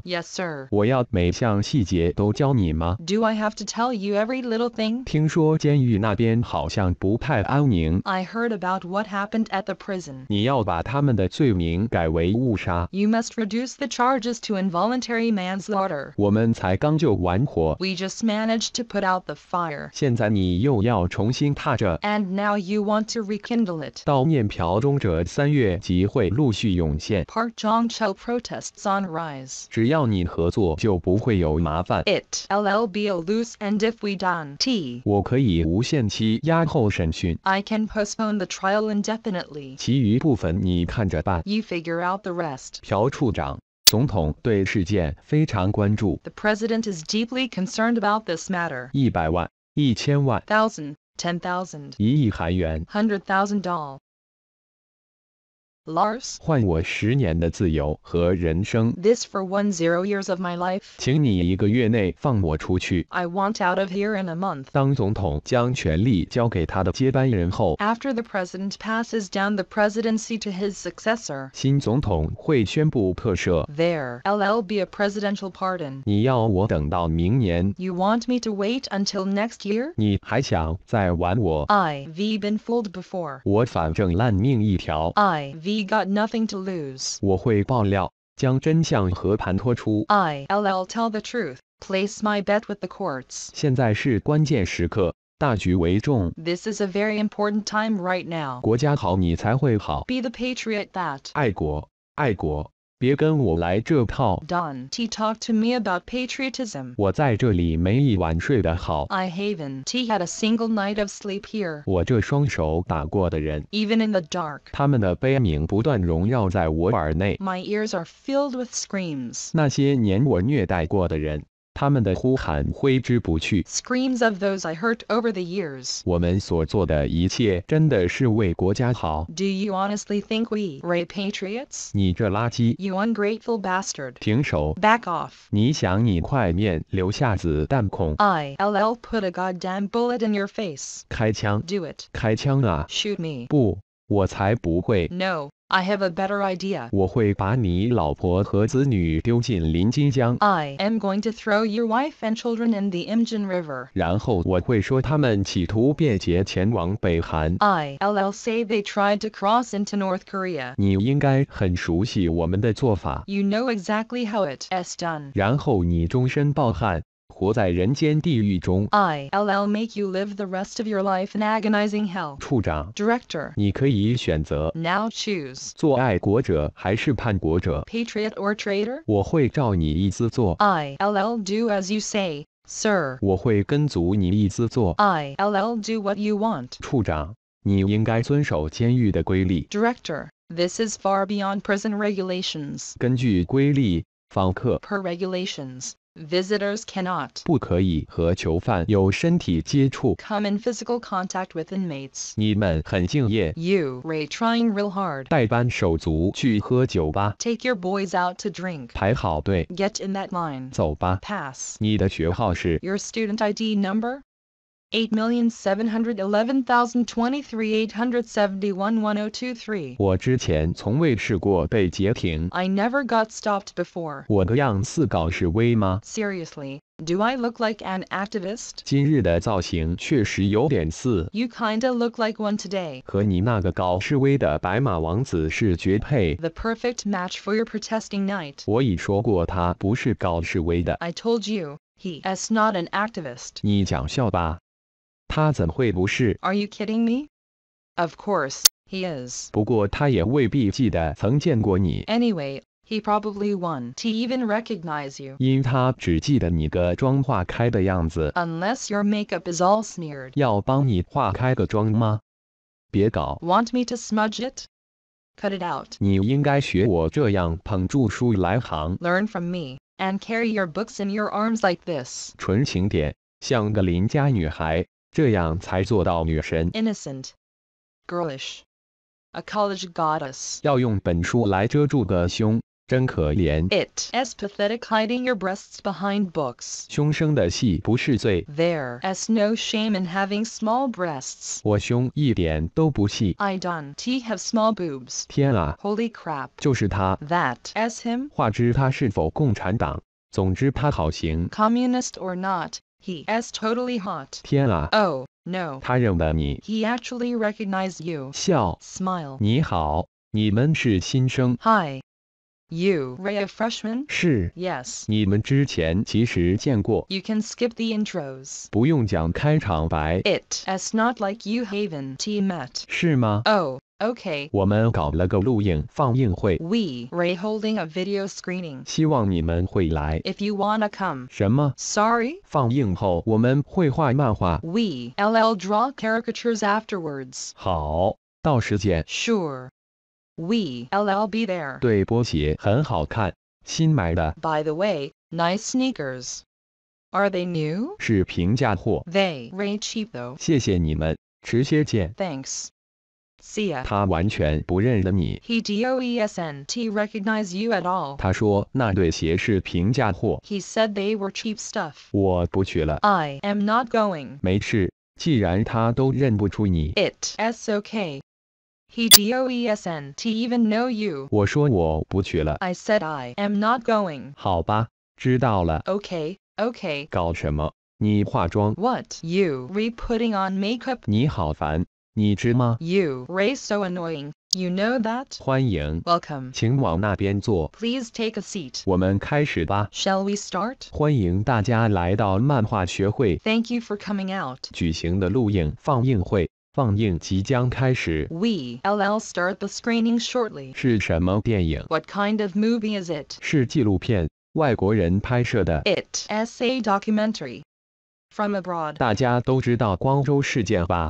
Speaker 2: Yes, sir.
Speaker 1: 我要每项细节都教你吗?
Speaker 2: Do I have to tell you every little thing?
Speaker 1: 听说监狱那边好像不太安宁.
Speaker 2: I heard about what happened at the prison.
Speaker 1: 你要把他们的罪名改为误杀.
Speaker 2: You must reduce the charges to involuntary manslaughter. We just managed to put out the fire.
Speaker 1: 现在你又要重新踏着.
Speaker 2: And now you want to to rekindle it.
Speaker 1: 悼念朴忠哲三月集会陆续涌现。
Speaker 2: Park Jong-chul protests on rise.
Speaker 1: 只要你合作，就不会有麻烦。
Speaker 2: It LLBO loose and if we done
Speaker 1: 我可以无限期押后审讯。
Speaker 2: I can postpone the trial indefinitely.
Speaker 1: 其余部分你看着办。
Speaker 2: You figure out the
Speaker 1: rest. 朴处长。总统对事件非常关注。The
Speaker 2: president is deeply concerned about this matter.
Speaker 1: 一百万、一千万、
Speaker 2: thousand ten thousand
Speaker 1: 一亿韩元
Speaker 2: hundred thousand doll
Speaker 1: Lars，换我十年的自由和人生。
Speaker 2: This for one zero years of my life。
Speaker 1: 请你一个月内放我出去。
Speaker 2: I want out of here in a month。
Speaker 1: 当总统将权力交给他的接班人后
Speaker 2: ，After the president passes down the presidency to his successor，
Speaker 1: 新总统会宣布特赦。
Speaker 2: There，I'll be a presidential pardon。
Speaker 1: 你要我等到明年
Speaker 2: ？You want me to wait until next year？
Speaker 1: 你还想再玩我
Speaker 2: ？I've been fooled before。
Speaker 1: 我反正烂命一条。
Speaker 2: I've Thee got nothing to lose. i will tell the truth. Place my bet with the courts.
Speaker 1: 现在是关键时刻，大局为重。
Speaker 2: This is a very important time right now.
Speaker 1: 国家好，你才会好。
Speaker 2: Be the patriot that.
Speaker 1: 爱国，爱国。别跟我来这套。
Speaker 2: Don T talk to me about patriotism. I have haven't had a single night of sleep here. Even in the dark, my ears are filled with screams.
Speaker 1: 那些年我虐待过的人他们的呼喊挥之不去。
Speaker 2: Screams of those I hurt over the years。
Speaker 1: 我们所做的一切真的是为国家好。
Speaker 2: Do you honestly think we r a patriots？
Speaker 1: 你这垃圾
Speaker 2: ！You ungrateful bastard！停手！Back off！
Speaker 1: 你想你块面留下子弹孔
Speaker 2: ？I'll put a goddamn bullet in your face！
Speaker 1: 开枪！Do it！开枪啊！Shoot me！不，我才不会。
Speaker 2: No！I have a better idea. I am going to throw your wife and children in the Imjin River. I will say they tried to cross into North Korea. You know exactly how it is done.
Speaker 1: 然后你终身抱憾。活在人间地狱中。
Speaker 2: I'll make you live the rest of your life in agonizing hell. 处长，Director，
Speaker 1: 你可以选择。
Speaker 2: Now choose
Speaker 1: 做爱国者还是叛国者
Speaker 2: ？Patriot or traitor？
Speaker 1: 我会照你意思做。
Speaker 2: I'll do as you say, sir.
Speaker 1: 我会跟足你意思做。
Speaker 2: I'll do what you want.
Speaker 1: 处长，你应该遵守监狱的规例。
Speaker 2: Director。This is far beyond prison regulations.
Speaker 1: 根据规例，访客
Speaker 2: per regulations Visitors cannot
Speaker 1: 不可以和囚犯有身体接触
Speaker 2: come in physical contact with inmates.
Speaker 1: 你们很敬业.
Speaker 2: You Ray, trying real hard. Take your boys out to drink.
Speaker 1: 排好队.
Speaker 2: Get in that line. 走吧. Pass.
Speaker 1: 你的学号是
Speaker 2: Your student ID number? 8711023 I never got stopped before. Seriously, do I look like an activist? You kind kinda look like one today. The perfect match for your protesting night. I told you. He's not an activist.
Speaker 1: 你讲笑吧。are
Speaker 2: you kidding me? Of course he is.
Speaker 1: 不过他也未必记得曾见过你。
Speaker 2: Anyway, he probably won't even recognize you.
Speaker 1: 因他只记得你个妆化开的样子。
Speaker 2: Unless your makeup is all smeared. want me to smudge it? Cut it out. learn from me and carry your books in your arms like this.
Speaker 1: 纯情点，像个邻家女孩。这样才做到女神
Speaker 2: innocent, girlish, a college It as pathetic hiding your breasts behind There as no shame in having small I do don't have small Holy boobs。天啊！Holy
Speaker 1: That
Speaker 2: as Communist or not。he is totally hot. Oh 天啊！Oh He actually recognized you. 笑 Hi. You Ray, a freshman? 是。Yes.
Speaker 1: 你们之前其实见过。
Speaker 2: You can skip the intros. It's not like you haven't met. 是吗？Oh. Okay.
Speaker 1: 我们搞了个录影放映会。
Speaker 2: We Ray, holding a video screening.
Speaker 1: 希望你们会来。
Speaker 2: If you wanna come.
Speaker 1: 什么？Sorry. 放映后我们会画漫画。
Speaker 2: We ll draw caricatures afterwards.
Speaker 1: 好，到时见。
Speaker 2: Sure. We LL be there.
Speaker 1: 对，波鞋很好看，新买的。
Speaker 2: By the way, nice sneakers. Are they new?
Speaker 1: 是平价货。
Speaker 2: They rate cheap though.
Speaker 1: 谢谢你们，迟些见。
Speaker 2: Thanks. See ya. 他
Speaker 1: 完全不认得你。
Speaker 2: He does doesn't recognize you at all.
Speaker 1: 他说那对鞋是平价货。
Speaker 2: He said they were cheap stuff.
Speaker 1: 我不去了。
Speaker 2: I am not going.
Speaker 1: 没事，既然他都认不出你。
Speaker 2: It's okay. He doesn't even know you.
Speaker 1: I
Speaker 2: said I am not going.
Speaker 1: 好吧，知道了。
Speaker 2: Okay, okay. Okay, What? you re putting on makeup? You re so annoying. You know that?
Speaker 1: 欢迎。Welcome. Please
Speaker 2: take a seat.
Speaker 1: Shall we start? 欢迎大家来到漫画学会
Speaker 2: Thank you for coming out.
Speaker 1: 举行的录影放映会。we
Speaker 2: will start the screening shortly. What kind of movie is it? It's a documentary from abroad.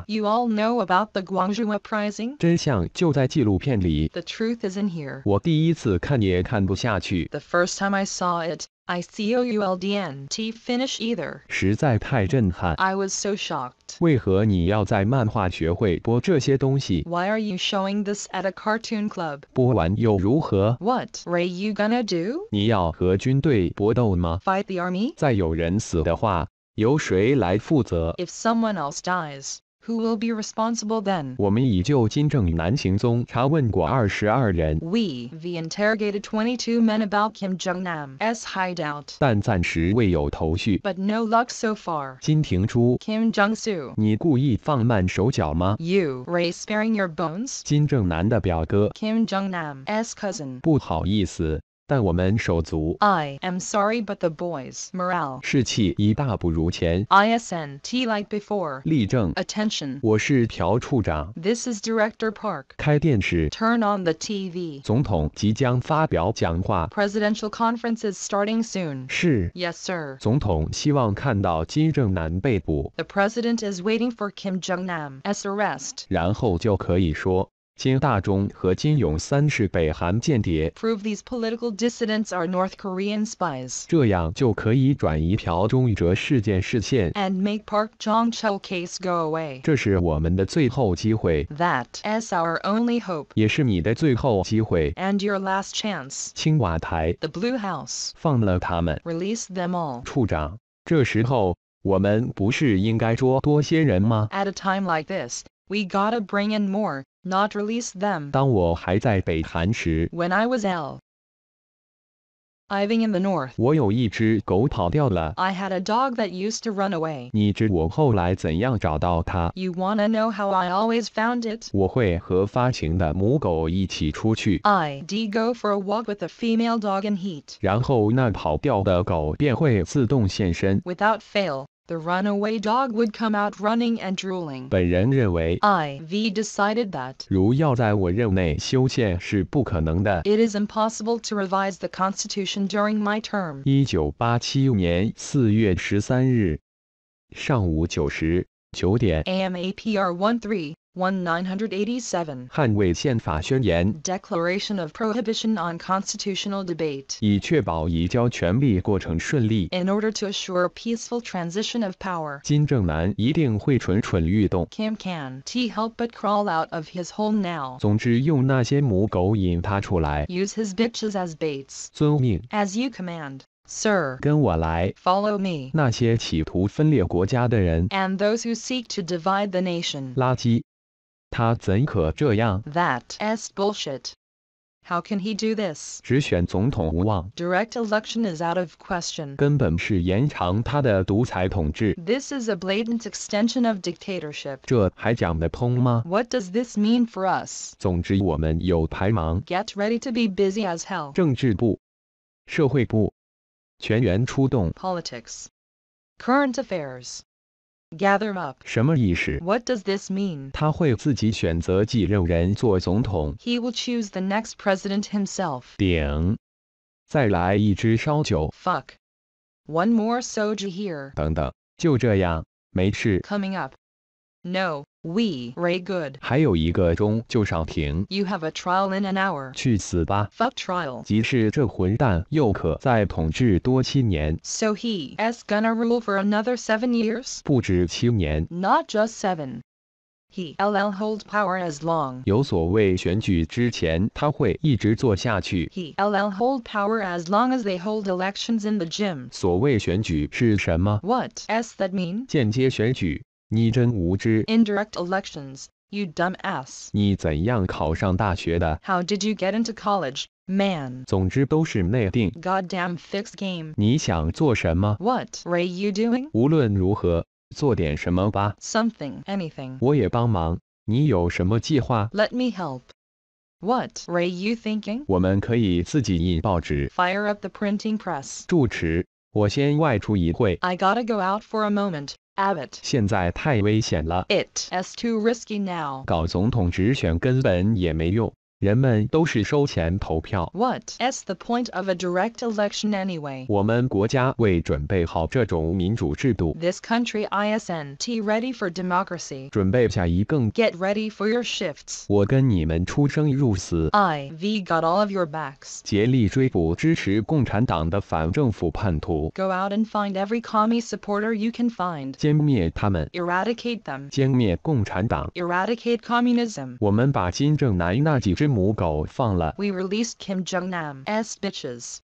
Speaker 2: You all know about the Guangzhou uprising.
Speaker 1: The
Speaker 2: truth is in here. The first time I saw it, I couldn't finish either.
Speaker 1: 实在太震撼。I
Speaker 2: was so shocked.
Speaker 1: 为何你要在漫画学会播这些东西
Speaker 2: ？Why are you showing this at a cartoon club?
Speaker 1: 播完又如何
Speaker 2: ？What are you gonna do?
Speaker 1: 你要和军队搏斗吗？Fight the army? 再有人死的话，由谁来负责
Speaker 2: ？If someone else dies. Who will be responsible then?
Speaker 1: we we interrogated
Speaker 2: 22 men about Kim Jong Nam's hideout. But no luck so far. Kim Jong you Ray sparing your bones. Kim Jong Nam's cousin。
Speaker 1: 不好意思，I
Speaker 2: am sorry but the boys morale
Speaker 1: 士气已大不如前
Speaker 2: not like before 立正 Attention This is Director Park
Speaker 1: Turn
Speaker 2: on the TV Presidential conference is starting soon 是 Yes sir The president is waiting for Kim Jong Nam's arrest
Speaker 1: 然后就可以说 Prove
Speaker 2: these political dissidents are North Korean And make Park Jong-chul case go away。
Speaker 1: 这是我们的最后机会
Speaker 2: ，that is our only hope。
Speaker 1: 也是你的最后机会
Speaker 2: ，and your last chance。
Speaker 1: 青瓦台，the Blue House，放了他们
Speaker 2: ，release them all。
Speaker 1: 处长，这时候我们不是应该捉多些人吗
Speaker 2: ？At a time like this, we gotta bring in more not release them.
Speaker 1: 当我还在北韩时
Speaker 2: When I was L. Iving in the north, I had a dog that used to run away. You want wanna know how I always found it? I'd go for a walk with a female dog in heat.
Speaker 1: 然后那跑掉的狗便会自动现身。
Speaker 2: Without fail, the runaway dog would come out running and drooling.
Speaker 1: I
Speaker 2: V decided that It is impossible to revise the Constitution during my term.
Speaker 1: 1987年4月一九八七年四月十三日上午九时九点。
Speaker 2: AM APR one three. 1987
Speaker 1: 捍卫宪法宣言
Speaker 2: Declaration of Prohibition on Constitutional Debate In order to assure a peaceful transition of power
Speaker 1: 金正男一定会蠢蠢欲动
Speaker 2: Kim can not help but crawl out of his hole now
Speaker 1: 总之用那些母狗引他出来
Speaker 2: Use his bitches as baits 遵命 As you command
Speaker 1: sir. 跟我来. Follow Sir，跟我来，Follow
Speaker 2: And those who seek to divide the nation.
Speaker 1: 垃圾. That's
Speaker 2: bullshit. How can he do this?
Speaker 1: Direct
Speaker 2: election is out of question. This is a blatant extension of dictatorship.
Speaker 1: What
Speaker 2: does this mean for us? Get ready to be busy as hell. Politics, Current affairs. Gather up. What does this mean? He will choose the next president himself. Fuck, One more soju here. Coming up. No. We Ray You
Speaker 1: have
Speaker 2: a trial in an hour。
Speaker 1: 去死吧
Speaker 2: ！Fuck trial。
Speaker 1: 即使这混蛋又可再统治多七年。
Speaker 2: So he is gonna rule for another seven years. Not just seven. will hold power as he will hold power as long as they hold elections in the gym. What does that mean？
Speaker 1: 间接选举。你真无知
Speaker 2: ！Indirect elections, you dumb How did you get into college, man? man？
Speaker 1: 总之都是内定。
Speaker 2: Goddamn fixed game.
Speaker 1: 你想做什么?
Speaker 2: What are you doing? anything.
Speaker 1: 我也帮忙。你有什么计划?
Speaker 2: Let me help. What are you thinking? thinking？
Speaker 1: 我们可以自己印报纸。Fire up the printing press. 住持，我先外出一会。
Speaker 2: I gotta go out for a moment. Abbott，
Speaker 1: 现在太危险了。
Speaker 2: It's too risky now。
Speaker 1: 搞总统直选根本也没用。人们都是收钱投票。
Speaker 2: What's the point of a direct election anyway？
Speaker 1: 我们国家为准备好这种民主制度
Speaker 2: ，This country isn't ready for democracy。
Speaker 1: 准备下一更。
Speaker 2: Get ready for your shifts。
Speaker 1: 我跟你们出生入死。I
Speaker 2: have got all of your backs。
Speaker 1: 竭力追捕支持共产党的反政府叛徒。
Speaker 2: Go out and find every commie supporter you can find。
Speaker 1: 歼灭他们。
Speaker 2: Eradicate them。
Speaker 1: 歼灭共产党。
Speaker 2: Eradicate communism。
Speaker 1: 我们把金正男那几只。母狗放了。
Speaker 2: We released Kim Jong Nam's bitches.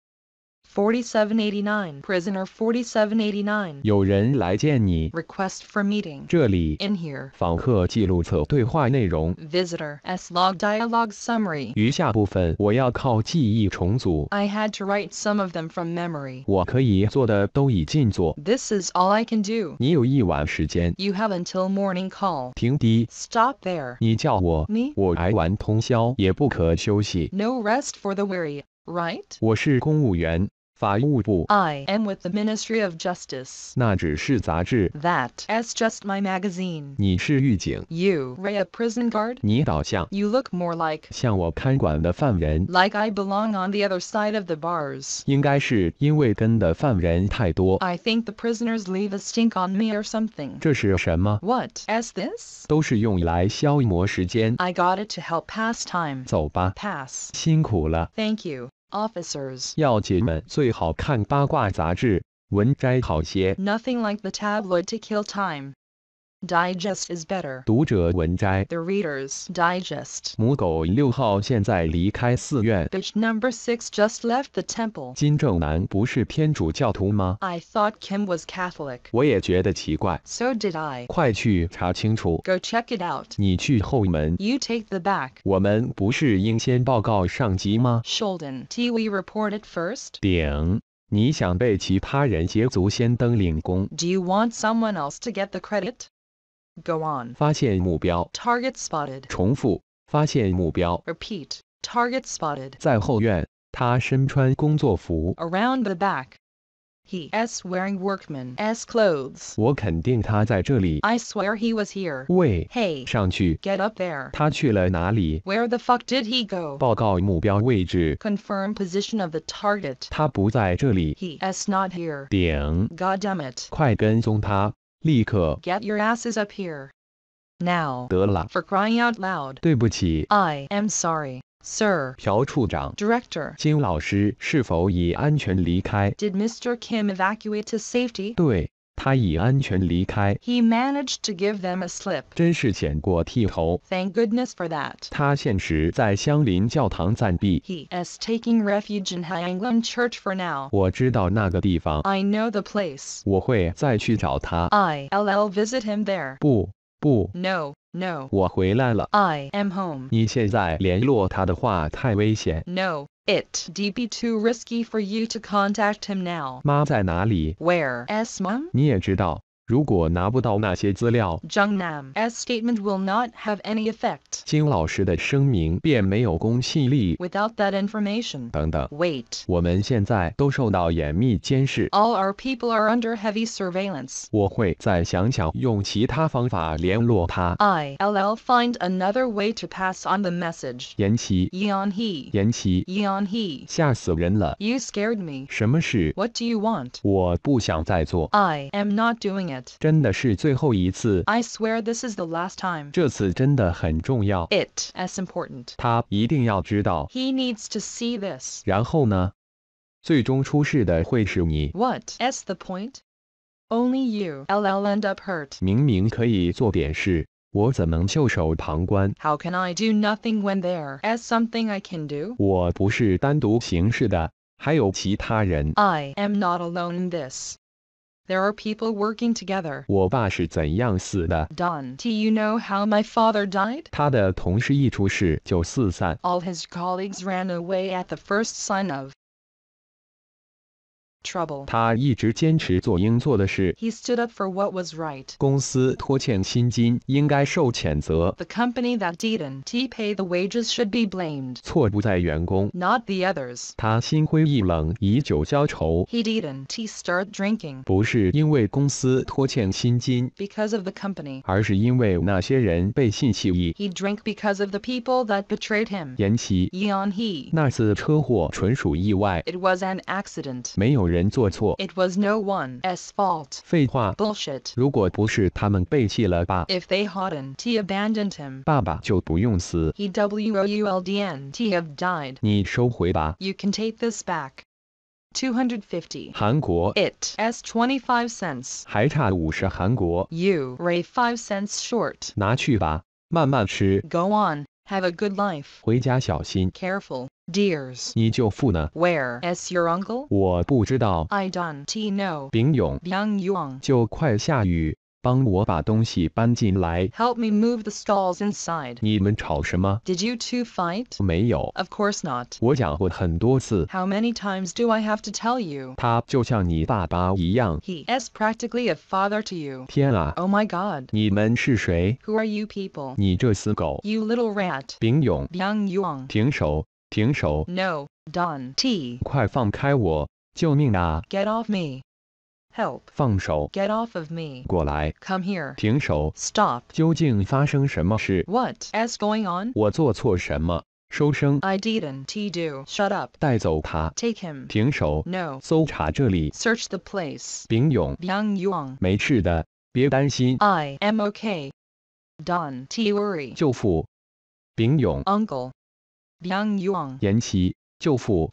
Speaker 2: 4789 prisoner Forty-seven eighty-nine.
Speaker 1: 4789有人来见你
Speaker 2: request for meeting
Speaker 1: 这里 in here 访客记录册对话内容
Speaker 2: visitor s log dialogue summary
Speaker 1: 余下部分我要靠记忆重组
Speaker 2: I had to write some of them from memory
Speaker 1: 我可以做的都已尽做
Speaker 2: This is all I can do
Speaker 1: 你有一晚时间
Speaker 2: You have until morning call 停低 Stop there
Speaker 1: 你叫我 Me 我来玩通宵也不可休息
Speaker 2: No rest for the weary Right?
Speaker 1: 我是公务员法务部。
Speaker 2: I am with the Ministry of Justice.
Speaker 1: 那只是杂志。
Speaker 2: That's just my magazine.
Speaker 1: 你是狱警。
Speaker 2: You are a prison guard.
Speaker 1: 你倒像。You look more like 像我看管的犯人。
Speaker 2: Like I belong on the other side of the bars.
Speaker 1: 应该是因为跟的犯人太多。
Speaker 2: I think the prisoners leave a stink on me or something. What is this?
Speaker 1: 都是用来消磨时间。
Speaker 2: I got it to help pass time.
Speaker 1: 走吧。Pass. 辛苦了。
Speaker 2: Thank you officers.
Speaker 1: 要解们最好看八卦杂志，文摘好些。
Speaker 2: Nothing like the tabloid to kill time. Digest is better.
Speaker 1: 读者文摘 The
Speaker 2: Reader's Digest。
Speaker 1: 母狗六号现在离开寺院。
Speaker 2: Bitch number six just left the temple。
Speaker 1: 金正男不是天主教徒吗
Speaker 2: ？I thought Kim was Catholic。
Speaker 1: 我也觉得奇怪。
Speaker 2: So did I。
Speaker 1: 快去查清楚。
Speaker 2: Go check it out。
Speaker 1: 你去后门。
Speaker 2: You take the back。
Speaker 1: 我们不是应先报告上级吗
Speaker 2: ？Sheldon, d we report it first？
Speaker 1: 顶。你想被其他人捷足先登领功？Do you
Speaker 2: want someone else to get the credit? Go on. Target spotted. Repeat. Target spotted. Around the back. He He's wearing workman's clothes.
Speaker 1: I
Speaker 2: swear he was here. Hey.
Speaker 1: Get up there. Where
Speaker 2: the fuck did he go? Confirm position of the target.
Speaker 1: He 他不在这里。
Speaker 2: He's not here. God damn it.
Speaker 1: 快跟踪他。立刻
Speaker 2: Get your asses up here. Now. 得了 For crying out loud.
Speaker 1: 对不起
Speaker 2: I am sorry, sir.
Speaker 1: 朴处长 Director. 金老师是否已安全离开？Did Mr. Kim evacuate to safety? 对。他已安全离开。
Speaker 2: He managed to give them a slip。
Speaker 1: 真是险过剃头。
Speaker 2: Thank goodness for that. that。
Speaker 1: 他现时在相邻教堂暂避。He
Speaker 2: is taking refuge in High Church for now. now。
Speaker 1: 我知道那个地方。
Speaker 2: I know the place. place。
Speaker 1: 我会再去找他。
Speaker 2: I'll visit him there. No, there。
Speaker 1: 不，不。
Speaker 2: No。No，
Speaker 1: 我回来了。
Speaker 2: I am home. home。
Speaker 1: 你现在联络他的话太危险。
Speaker 2: No。it be too risky for you to contact him now.
Speaker 1: 妈在哪里
Speaker 2: ？Where is mom？
Speaker 1: 你也知道如果拿不到那些资料
Speaker 2: ，Jung Nam's statement will not have any effect。
Speaker 1: 金老师的声明便没有公信力。
Speaker 2: Without that information，等等。Wait，
Speaker 1: 我们现在都受到严密监视。
Speaker 2: All our people are under heavy surveillance。
Speaker 1: 我会再想想用其他方法联络他。
Speaker 2: I'll find another way to pass on the message。延期。Yeon Hee。延期。Yeon Hee。
Speaker 1: 吓死人了。
Speaker 2: You scared me。
Speaker 1: 什么事
Speaker 2: ？What do you want？
Speaker 1: 我不想再做。
Speaker 2: I am not doing it。it.
Speaker 1: 真的是最后一次。
Speaker 2: I swear this is the last time.
Speaker 1: 这次真的很重要。
Speaker 2: It as important.
Speaker 1: 他一定要知道。
Speaker 2: He needs to see this.
Speaker 1: 然后呢？最终出事的会是你。
Speaker 2: What? That's the point. Only you. will end up hurt.
Speaker 1: 明明可以做点事。我怎能袖手旁观？How
Speaker 2: can I do nothing when there is something I can do？
Speaker 1: 我不是单独行事的，还有其他人。
Speaker 2: I am not alone in this. There are people working together. Don, do you know how my father died?
Speaker 1: 他的同事一出事就四散。
Speaker 2: All his colleagues ran away at the first sign of trouble.
Speaker 1: 他一直坚持做应做的事。
Speaker 2: He stood up for what was right. The company that didn't pay the wages should be blamed.
Speaker 1: 错不在员工
Speaker 2: ，not the others. He did didn't start drinking. because of the company.
Speaker 1: 而是因为那些人背信弃义。
Speaker 2: He drank because of the people that betrayed him. 延期。Yeon He.
Speaker 1: 那次车祸纯属意外。
Speaker 2: It was an accident.
Speaker 1: 没有人。人做错。
Speaker 2: It was no one's fault.
Speaker 1: 废话，bullshit。如果不是他们背弃了爸，If
Speaker 2: they hadn't abandoned him，
Speaker 1: 爸爸就不用死。
Speaker 2: He wouldn't have died.
Speaker 1: 你收回吧。
Speaker 2: You can take this back. 250. 韩国 it s 25 cents
Speaker 1: 还差五十韩国 you ray 5 cents short 拿去吧，慢慢吃。Go on, have a good life. 回家小心。Careful.
Speaker 2: Dears.
Speaker 1: 你舅父呢
Speaker 2: ？Where is your uncle? I do don't know。丙勇。Yang Help me move the stalls inside.
Speaker 1: Did you two fight？没有。Of course not。我讲过很多次。How many
Speaker 2: times do I have to tell you？
Speaker 1: 他就像你爸爸一样。He
Speaker 2: is practically a father to you。天啊！Oh my
Speaker 1: Who
Speaker 2: are you people？
Speaker 1: 你这死狗
Speaker 2: ！You little rat！丙勇。Yang Yong。
Speaker 1: 停手！停手
Speaker 2: ！No, Don T.
Speaker 1: 快放开我！救命啊
Speaker 2: ！Get off me! Help! 放手！Get off of me! 过来！Come here!
Speaker 1: 停手！Stop! 究竟发生什么事
Speaker 2: ？What is going on?
Speaker 1: 我做错什么？收声
Speaker 2: ！I didn't do. Shut up.
Speaker 1: 带走他。Take him. 停手。No. 搜查这里。Search the place. 丙勇。
Speaker 2: Yang Yong.
Speaker 1: 没事的，别担心。
Speaker 2: I am okay. Don T. Worry.
Speaker 1: 舅父。丙勇。
Speaker 2: Uncle. 梁勇，
Speaker 1: 延齐，舅父。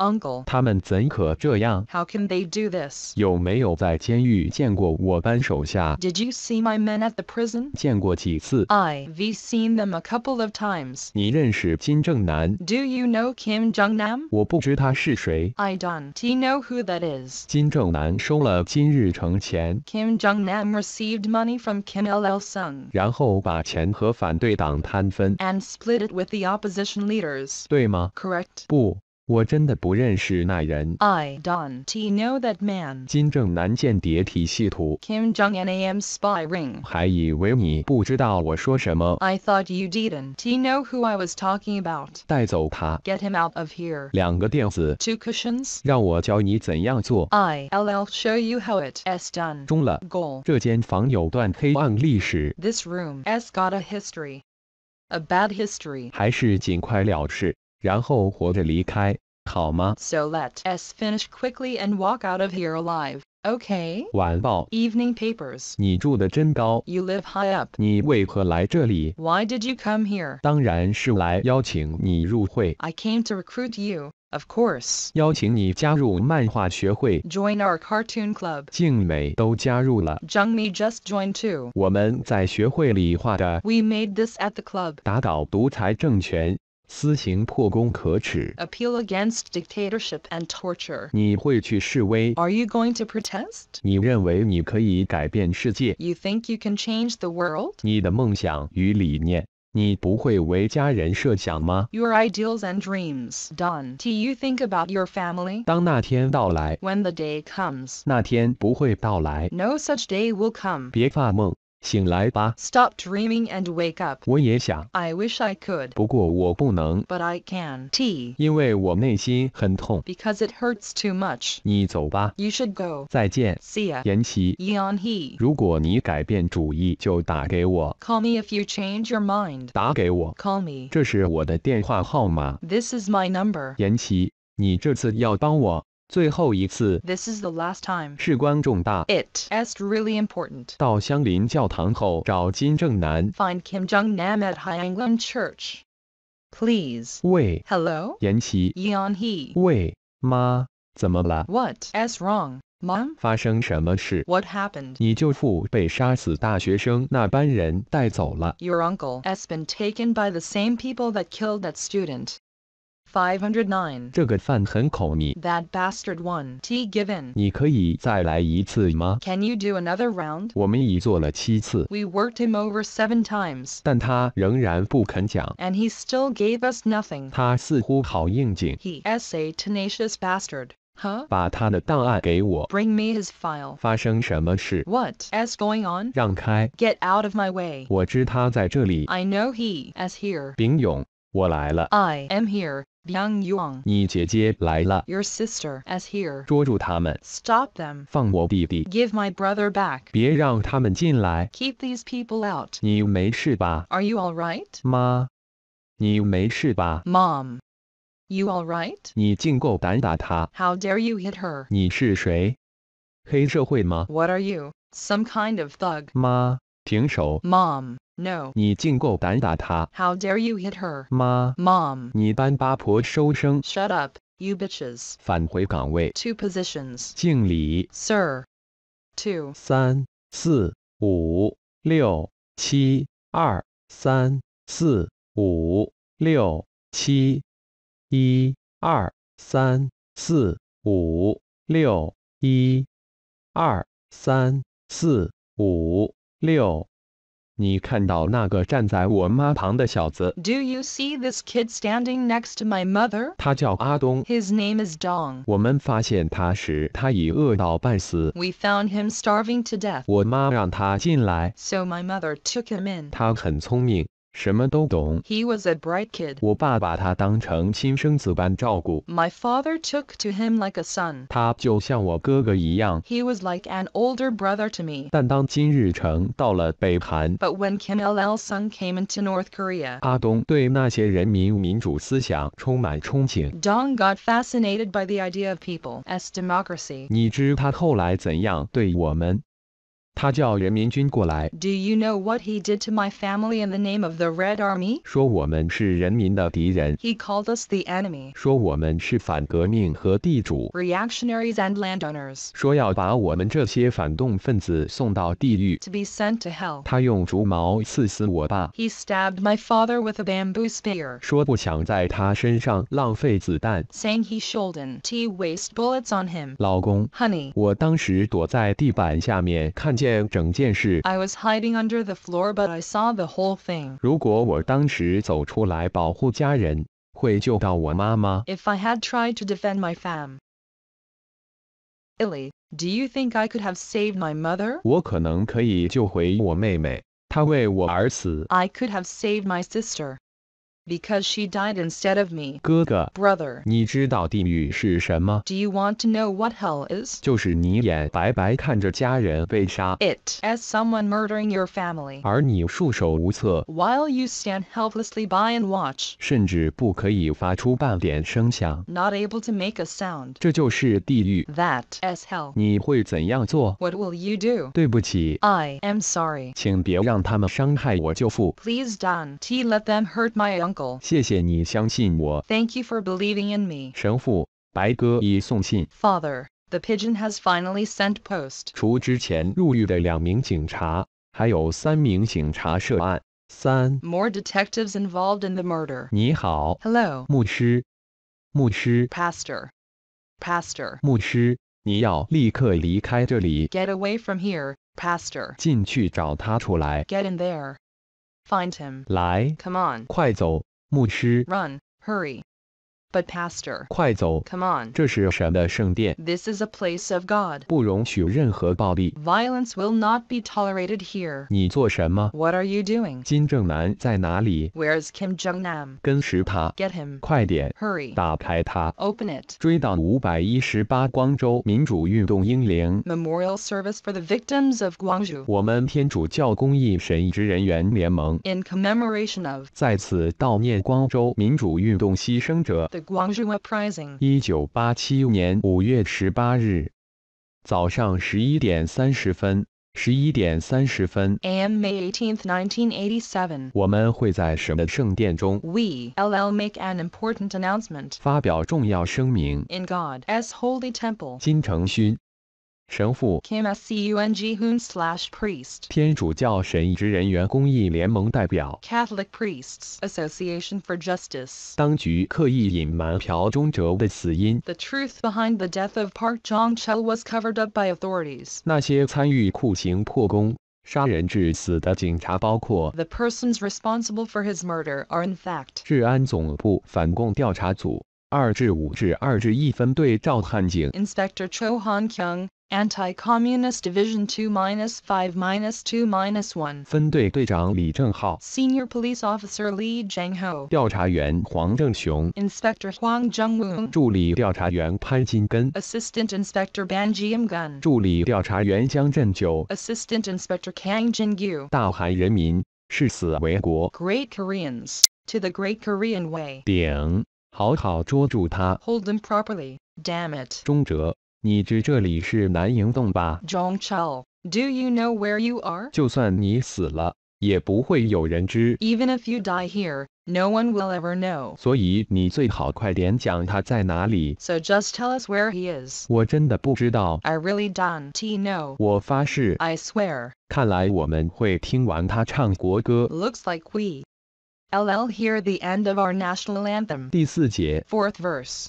Speaker 1: Uncle，他们怎可这样
Speaker 2: ？How can they do this？
Speaker 1: 有没有在监狱见过我班手下
Speaker 2: ？Did you see my men at the prison？
Speaker 1: 见过几次
Speaker 2: ？I've seen them a couple of times。
Speaker 1: 你认识金正男
Speaker 2: ？Do you know Kim Jong Nam？
Speaker 1: 我不知他是谁。
Speaker 2: I don't know who that is。
Speaker 1: 金正男收了金日成钱。
Speaker 2: Kim Jong Nam received money from Kim Il Sung。
Speaker 1: 然后把钱和反对党摊分。
Speaker 2: And split it with the opposition leaders。
Speaker 1: 对吗？Correct。不。我真的不认识那人。
Speaker 2: I don't know that man。
Speaker 1: 金正男间谍体系图。
Speaker 2: Kim Jong Un AM spy ring。
Speaker 1: 还以为你不知道我说什么。I
Speaker 2: thought you didn't know who I was talking about。
Speaker 1: 带走他。
Speaker 2: Get him out of here。
Speaker 1: 两个垫子。Two cushions。让我教你怎样做。
Speaker 2: I'll show you how it's done。中了。Goal。这
Speaker 1: 间房有段黑暗历史。
Speaker 2: This room has got a history。A bad history。
Speaker 1: 还是尽快了事。然后活着离开，好吗
Speaker 2: ？So let us finish quickly and walk out of here alive. Okay. 晚报 Evening papers.
Speaker 1: 你住的真高。You live high up. 你为何来这里
Speaker 2: ？Why did you come here?
Speaker 1: 当然是来邀请你入会。
Speaker 2: I came to recruit you.
Speaker 1: Of course. 邀请你加入漫画学会。Join our
Speaker 2: cartoon club.
Speaker 1: 静美都加入了。
Speaker 2: Zhang Mi just joined too.
Speaker 1: 我们在学会里画的。
Speaker 2: We made this at the club.
Speaker 1: 打倒独裁政权。私刑破功可耻。
Speaker 2: Appeal against dictatorship and torture.
Speaker 1: 你会去示威？Are
Speaker 2: you going to protest?
Speaker 1: 你认为你可以改变世界
Speaker 2: ？You think you can change the world?
Speaker 1: 你的梦想与理念，你不会为家人设想吗
Speaker 2: ？Your ideals and dreams. Done. Do you think about your family?
Speaker 1: 当那天到来
Speaker 2: ，When the day comes,
Speaker 1: 那天不会到来
Speaker 2: ，no such day will come.
Speaker 1: 别发梦。醒来吧
Speaker 2: ，Stop dreaming and wake up。
Speaker 1: 我也想
Speaker 2: ，I wish I could。
Speaker 1: 不过我不能
Speaker 2: ，But I can。T，
Speaker 1: 因为我内心很痛，Because it
Speaker 2: hurts too much。
Speaker 1: 你走吧，You should go。再见，See ya。延期
Speaker 2: ，Eon he。
Speaker 1: 如果你改变主意，就打给我
Speaker 2: ，Call me if you change your mind。
Speaker 1: 打给我
Speaker 2: ，Call me。这
Speaker 1: 是我的电话号码
Speaker 2: ，This is my number。
Speaker 1: 延期，你这次要帮我。最后一次
Speaker 2: ，This is the last time.
Speaker 1: It
Speaker 2: is really important. find Kim Jong Nam at Hyanglan Church。Please，喂，Hello，延期，Yeon What happened? Your uncle has been taken by the same people that killed that student. 509. That bastard won. T given.
Speaker 1: Can
Speaker 2: you do another round?
Speaker 1: we
Speaker 2: worked him over seven times.
Speaker 1: And
Speaker 2: he still gave us nothing.
Speaker 1: 他似乎好应景。He
Speaker 2: is a tenacious bastard. Huh?
Speaker 1: 把他的档案给我。
Speaker 2: Bring me his file. What is going on? Get out of my way. I know he is here. i am here. Yang
Speaker 1: Your
Speaker 2: sister is here。
Speaker 1: 捉住他们。Stop Give
Speaker 2: my brother back.
Speaker 1: Keep
Speaker 2: these people out。
Speaker 1: 你没事吧
Speaker 2: ？Are you You alright?
Speaker 1: alright? Mom. all right？妈，你没事吧
Speaker 2: ？Mom。You How dare you hit her? What are you? Some kind of thug. Mom. No，
Speaker 1: 你竟够胆打他。
Speaker 2: h o w dare you hit her？妈，Mom，
Speaker 1: 你班八婆收声！Shut up，you bitches！返回岗位。Two positions。敬礼
Speaker 2: ，Sir。Two，
Speaker 1: 三，四，五，六，七，二，三，四，五，六，七，一，二，三，四，五，六，一，二，三，四，五，六。你看到那个站在我妈旁的小子
Speaker 2: ？Do you see this kid standing next to my mother？
Speaker 1: 他叫阿东。
Speaker 2: His name is Dong。
Speaker 1: 我们发现他时，他已饿到半死。
Speaker 2: We found him starving to death。
Speaker 1: 我妈让他进来。
Speaker 2: So my mother took him in。
Speaker 1: 他很聪明。什么都懂。
Speaker 2: He was a bright kid.
Speaker 1: 我爸把他当成亲生子般照顾。
Speaker 2: My father took to him like a son.
Speaker 1: 他就像我哥哥一样。
Speaker 2: He was like an older brother to me.
Speaker 1: 但当金日成到了北韩
Speaker 2: ，But when Kim Il Sung came into North Korea，
Speaker 1: 阿东对那些人民民主思想充满憧憬。
Speaker 2: Dong got fascinated by the idea of people as democracy.
Speaker 1: 你知他后来怎样对我们？他叫人民军过来。Do
Speaker 2: you know what he did to my family in the name of the Red Army?
Speaker 1: 说我们是人民的敌人。
Speaker 2: He called us the enemy.
Speaker 1: 说我们是反革命和地主。
Speaker 2: Reactionaries and landowners.
Speaker 1: 说要把我们这些反动分子送到地狱。To
Speaker 2: be sent to hell.
Speaker 1: 他用竹矛刺死我爸。
Speaker 2: He stabbed my father with a bamboo spear.
Speaker 1: 说不想在他身上浪费子弹。
Speaker 2: Saying he shouldn't waste bullets on him. 老公，Honey，
Speaker 1: 我当时躲在地板下面看见。见整件事。
Speaker 2: I was hiding under the floor, but I saw the whole thing.
Speaker 1: 如果我当时走出来保护家人，会救到我妈妈。
Speaker 2: If I had tried to defend my fam. Illy, do you think I could have saved my mother?
Speaker 1: 我可能可以救回我妹妹，她为我而死。
Speaker 2: I could have saved my sister because she died instead of me.
Speaker 1: do you want to know what hell is?
Speaker 2: as someone murdering your family，
Speaker 1: 而你束手无策
Speaker 2: ，while you stand helplessly by and watch, not able to make a sound. That as What will you do? I am sorry. Please do don't let them hurt my uncle uncle.
Speaker 1: 谢谢你相信我。
Speaker 2: Thank you for believing in me.
Speaker 1: 神父，白鸽已送信。
Speaker 2: Father, the pigeon has finally sent post.
Speaker 1: 除之前入狱的两名警察，还有三名警察涉案。三。More
Speaker 2: detectives involved in the murder.
Speaker 1: 你好。Hello. 牧师，牧师。
Speaker 2: Pastor, pastor.
Speaker 1: 牧师，你要立刻离开这里。Get away from
Speaker 2: here, pastor.
Speaker 1: 进去找他出来。Get
Speaker 2: in there. Find him.
Speaker 1: 来 Come on.
Speaker 2: Run. Hurry. But pastor, come 快走！Come
Speaker 1: This
Speaker 2: is a place of God. violence will not be tolerated here. What are you doing？
Speaker 1: 金正男在哪里
Speaker 2: ？Where's Kim Jong Nam?
Speaker 1: Get him. Hurry. Open it. Nam？跟实他。Get him！快点！Hurry！打开它。
Speaker 2: Open Memorial service for the victims of Guangzhou. In commemoration of，
Speaker 1: 在此悼念光州民主运动牺牲者。
Speaker 2: The Guangzhou Uprising。
Speaker 1: 一九八七年五月十八日早上十一点三十分，十一点三十分。
Speaker 2: A.M. May 18, We LL make an important announcement。
Speaker 1: 发表重要声明。
Speaker 2: In God's holy temple。
Speaker 1: 金承勋。神父
Speaker 2: Kim S C U N G Hoon slash priest，
Speaker 1: 天主教神职人员公益联盟代表
Speaker 2: Catholic Priests Association for Justice，
Speaker 1: 当局刻意隐瞒朴钟哲的死因。
Speaker 2: The truth behind the death of Park Jong-chul was covered up by authorities。
Speaker 1: 那些参与酷刑破功。杀人致死的警察包括 The
Speaker 2: persons responsible for his murder are in fact
Speaker 1: 治安总部反共调查组二至五至二至一分队赵汉景
Speaker 2: Inspector Cho Han Kyung Anti-Communist Division 2-5-2-1 one Senior Police Officer Li Zhengho，
Speaker 1: 调查员黄正雄
Speaker 2: ，Inspector Huang Zhengwu，
Speaker 1: 助理调查员潘金根
Speaker 2: ，Assistant Inspector Ban Assistant Inspector Kang
Speaker 1: 大韩人民视死为国.
Speaker 2: Great Koreans to the Great Korean Way.
Speaker 1: Hold
Speaker 2: him properly,
Speaker 1: damn it. 中哲。你知这里是南营洞吧
Speaker 2: ？Zhong Chao, do you know where you are? Even if you die here, no one will ever know.
Speaker 1: 所以你最好快点讲他在哪里。
Speaker 2: So just tell us where he is. I really don't know. I swear.
Speaker 1: Looks
Speaker 2: like we. LL hear the end of our national anthem.
Speaker 1: 第四节
Speaker 2: Fourth verse.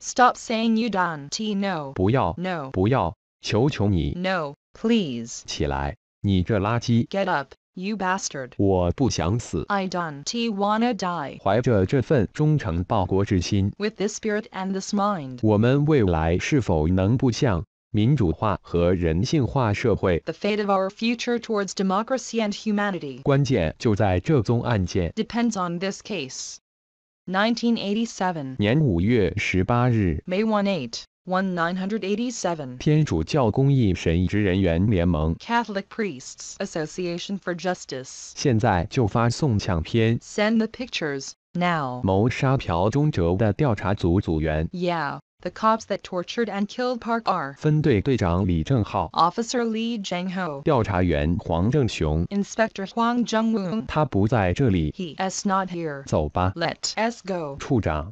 Speaker 2: Stop saying you don't know.
Speaker 1: No, 不要，求求你
Speaker 2: No. Please.
Speaker 1: Get up.
Speaker 2: You bastard.
Speaker 1: I
Speaker 2: do don't wanna die. With this spirit and this mind.
Speaker 1: 我们未来是否能不像民主化和人性化社会。The
Speaker 2: fate of our future towards democracy and humanity.
Speaker 1: 关键就在这宗案件。
Speaker 2: Depends on this case. 1987.
Speaker 1: 年5月18日。
Speaker 2: May 18. 1987
Speaker 1: 天主教公益神职人员联盟
Speaker 2: Catholic Priests Association for Justice
Speaker 1: 现在就发送相片
Speaker 2: Send the pictures now
Speaker 1: 谋杀朴钟哲的调查组组员
Speaker 2: Yeah the cops that tortured and killed Park are
Speaker 1: Officer
Speaker 2: Lee jang Inspector Huang jung He is not here. Let us go.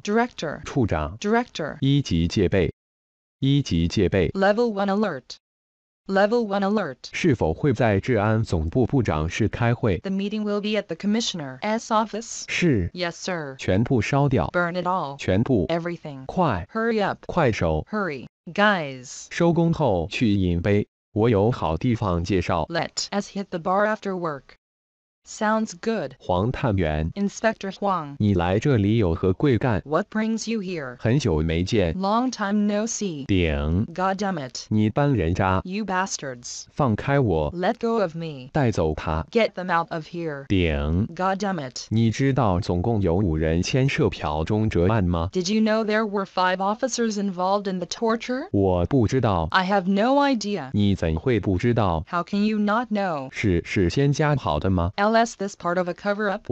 Speaker 2: Director, Level one alert。Level 1 alert. The meeting will be at the commissioner's office. Yes, sir.
Speaker 1: Burn it all. 快
Speaker 2: Hurry up. Hurry. guys. Let us hit the bar after work. Sounds good.
Speaker 1: Inspector 黄探员，Inspector What brings you
Speaker 2: Long time no
Speaker 1: God damn You it！你班人渣，You Let
Speaker 2: go of Get them out of
Speaker 1: God damn Did you
Speaker 2: know there were five officers involved in the I have no How can you not know？
Speaker 1: 是事先加好的吗
Speaker 2: ？L unless this part of a cover-up.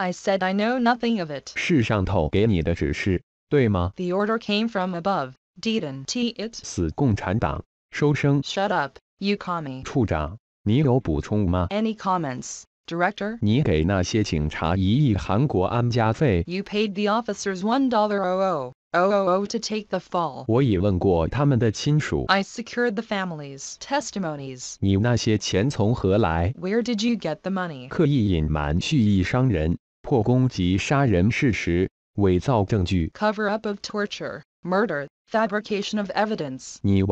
Speaker 2: I said I know nothing of it.
Speaker 1: The
Speaker 2: order came from above. Didn't
Speaker 1: it? up, you commie.
Speaker 2: comments? Director,
Speaker 1: You paid the
Speaker 2: officers one dollar oh oh. OOO to take the fall. I secured the family's testimonies. Where did you get the money? Cover up of torture, murder, fabrication of evidence. you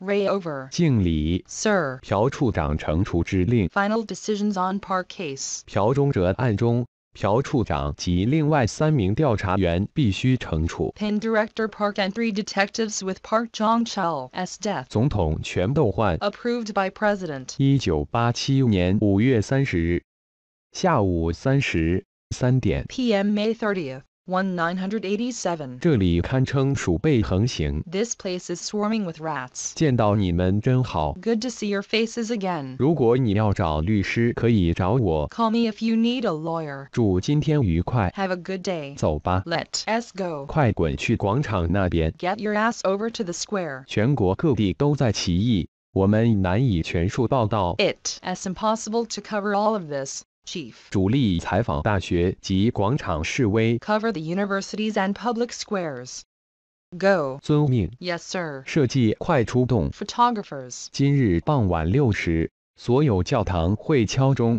Speaker 2: ray over.
Speaker 1: 敬礼，Sir. 朴处长惩处之令。
Speaker 2: Final decisions on Park case.
Speaker 1: 朴中哲案中。朴处长及另外三名调查员必须惩处。
Speaker 2: p r n d i r e c t o r Park and three detectives with Park Jong-chul s death.
Speaker 1: 总统全斗焕。
Speaker 2: Approved by President.
Speaker 1: 一九八七年五月三十日下午三时三点。
Speaker 2: P.M. May thirtieth. This place is swarming with rats.
Speaker 1: Good
Speaker 2: to see your faces again.
Speaker 1: 如果你要找律师，可以找我。
Speaker 2: Call me if you need a lawyer.
Speaker 1: 祝今天愉快。
Speaker 2: Have a good day. let us go.
Speaker 1: Get
Speaker 2: your ass over to the square.
Speaker 1: 全国各地都在起义，我们难以全数报道。
Speaker 2: It is impossible to cover all of this chief
Speaker 1: 主力采访大学及广场示威，cover the
Speaker 2: universities and public squares.
Speaker 1: Go. sir. squares。Go，遵命。
Speaker 2: Yes,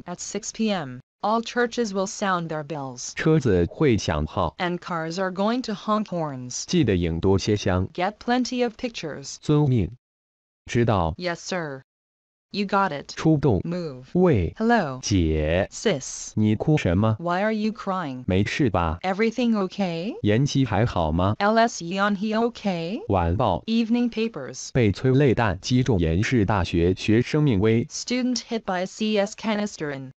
Speaker 2: At 6 p.m. All churches will sound their bells.
Speaker 1: 车子会响号。
Speaker 2: And cars are going to honk horns.
Speaker 1: 记得影多些香。
Speaker 2: Get plenty of pictures.
Speaker 1: 遵命。知道。
Speaker 2: Yes, sir. You got it.
Speaker 1: 出动 move 喂 hello 姐
Speaker 2: sis
Speaker 1: 你哭什么
Speaker 2: Why are you crying?
Speaker 1: 没事吧
Speaker 2: Everything okay?
Speaker 1: 妍希还好吗
Speaker 2: LS Yeon he okay? 晚报 Evening papers
Speaker 1: 被催泪弹击中延世大学学生命危
Speaker 2: Student hit by a CS canister in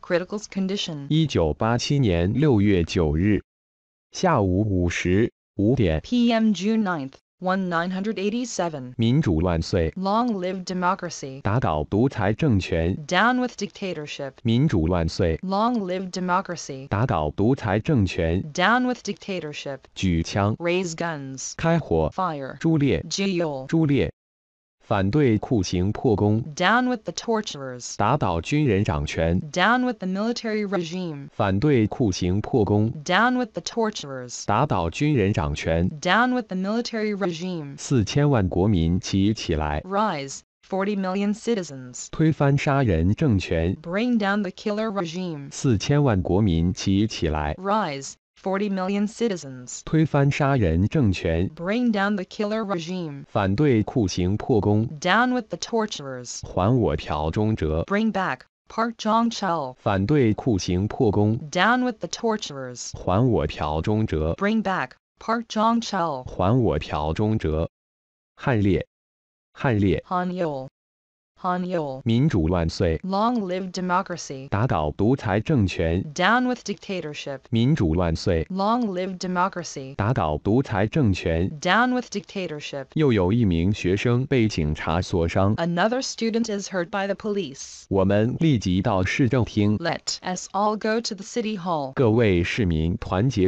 Speaker 2: critical condition
Speaker 1: 1987年6月9日，下午5时5点.
Speaker 2: PM June 9th Long live democracy. Down
Speaker 1: with dictatorship.
Speaker 2: Long live democracy.
Speaker 1: Down
Speaker 2: with dictatorship.
Speaker 1: Raise guns.
Speaker 2: Fire. dictatorship！
Speaker 1: 举枪
Speaker 2: ！Raise guns！开火！Fire！
Speaker 1: 诛猎！Jail！诛猎！down
Speaker 2: with the torturers！
Speaker 1: 打倒军人掌权
Speaker 2: ，Down with the military Down with the torturers！
Speaker 1: 打倒军人掌权
Speaker 2: ，Down with the military Rise, million citizens.
Speaker 1: 推翻杀人政权.
Speaker 2: Bring down the killer regime.
Speaker 1: 四千万国民起义起来.
Speaker 2: Rise. 40 million citizens. Bring down the killer regime. Down with the torturers.
Speaker 1: Bring back Park Jong-chul. Down with the torturers. Bring back Park Jong-chul. 还我朴钟哲。汉烈，汉烈。Han Yol. Hanyul, Yol，民主万岁
Speaker 2: ！Long live democracy! democracy！
Speaker 1: 打倒独裁政权
Speaker 2: ！Down with dictatorship! dictatorship！
Speaker 1: 民主万岁
Speaker 2: ！Long live democracy! democracy！
Speaker 1: 打倒独裁政权
Speaker 2: ！Down with dictatorship! dictatorship！
Speaker 1: 又有一名学生被警察所伤
Speaker 2: ，Another student is hurt by the police. police。
Speaker 1: 我们立即到市政厅
Speaker 2: ，Let us all go to the city hall.
Speaker 1: unite!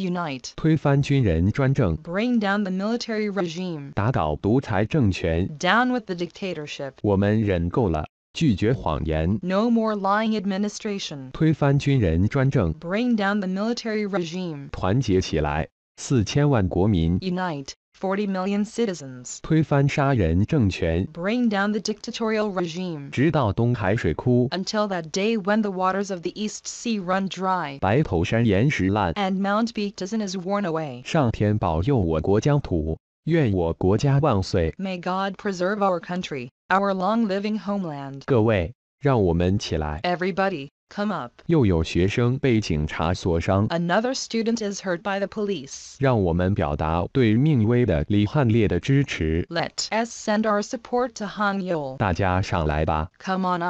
Speaker 1: unite！推翻军人专政
Speaker 2: ，Bring down the military regime!
Speaker 1: regime！打倒独裁政权
Speaker 2: ，Down with the dictator。leadership. No more lying administration. Bring down the military regime. Unite 40 million citizens. Bring down the dictatorial regime. Until that day when the waters of the East Sea run dry.
Speaker 1: And
Speaker 2: Mount not is worn away.
Speaker 1: 上天保佑我国疆土。May
Speaker 2: God preserve our country, our long-living homeland. Everybody, come up. Another student is hurt by the police. Let us send our support to Han Yol.
Speaker 1: Come on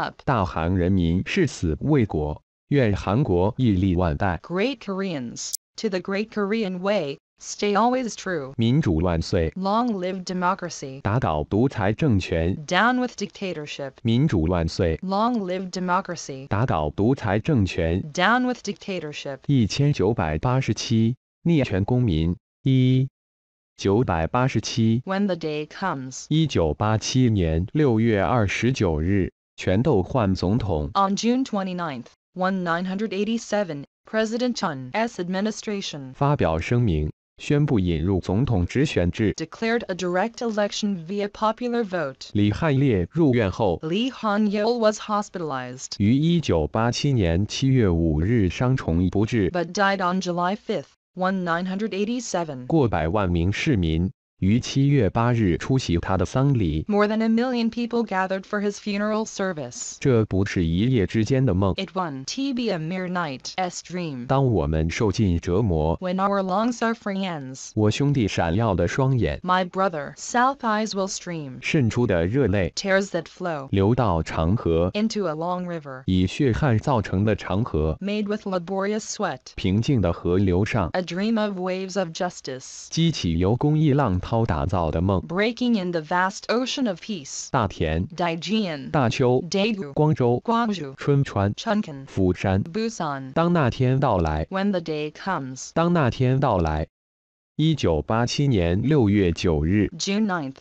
Speaker 1: up. Great
Speaker 2: Koreans, to the Great Korean Way. Stay always true.
Speaker 1: 民主万岁。
Speaker 2: Long live democracy.
Speaker 1: 打倒独裁政权。
Speaker 2: Down with dictatorship.
Speaker 1: 民主万岁。
Speaker 2: Long live democracy.
Speaker 1: 打倒独裁政权。
Speaker 2: Down with dictatorship.
Speaker 1: 一千九百八十七，灭权公民一。九百八十七。When the day comes. 一九八七年六月二十九日，全斗焕总统。
Speaker 2: On June 29th, 1987, President Chun's administration
Speaker 1: 发表声明。宣布引入总统直选制，declared
Speaker 2: a direct election via popular vote. vote。
Speaker 1: 李汉烈入院后
Speaker 2: ，Li Hanyol was hospitalized. hospitalized
Speaker 1: 于1987年7月，but
Speaker 2: died on July 5, 1987。
Speaker 1: 过百万名市民于七月八日出席他的丧礼。
Speaker 2: More than a million people gathered for his funeral service.
Speaker 1: 这不是一夜之间的梦。It
Speaker 2: won't be a mere night's dream.
Speaker 1: 当我们受尽折磨
Speaker 2: ，When our long suffering ends，
Speaker 1: 我兄弟闪耀的双眼
Speaker 2: ，My brother, south eyes will stream.
Speaker 1: stream，渗出的热泪，Tears that flow flow，流到长河
Speaker 2: ，Into a long river, river，
Speaker 1: 以血汗造成的长河
Speaker 2: ，Made with laborious sweat. sweat，
Speaker 1: 平静的河流上
Speaker 2: ，A dream of waves of justice，
Speaker 1: 激起由公益浪涛。超打造的梦。大田
Speaker 2: （Daegu）、
Speaker 1: 大邱 （Daegu）、光州 （Gwangju）、春川 （Chuncheon）、釜山 （Busan）。当那天到来，When the day comes。当那天到来。一九八七年六月九日
Speaker 2: ，June Ninth。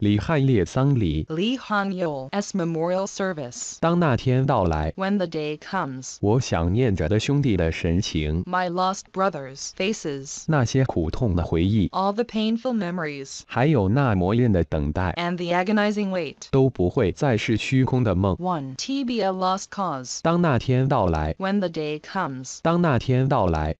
Speaker 1: 李汉烈丧礼。李汉
Speaker 2: 有 a s memorial service。
Speaker 1: 当那天到来
Speaker 2: ，When the day comes，
Speaker 1: 我想念着的兄弟的神情
Speaker 2: ，My lost brothers' faces，
Speaker 1: 那些苦痛的回忆
Speaker 2: ，All the painful memories，
Speaker 1: 还有那磨练的等待
Speaker 2: ，And the agonizing wait，
Speaker 1: 都不会再是虚空的梦。One t b
Speaker 2: a lost cause。
Speaker 1: 当那天到来，When the day comes。当那天到来。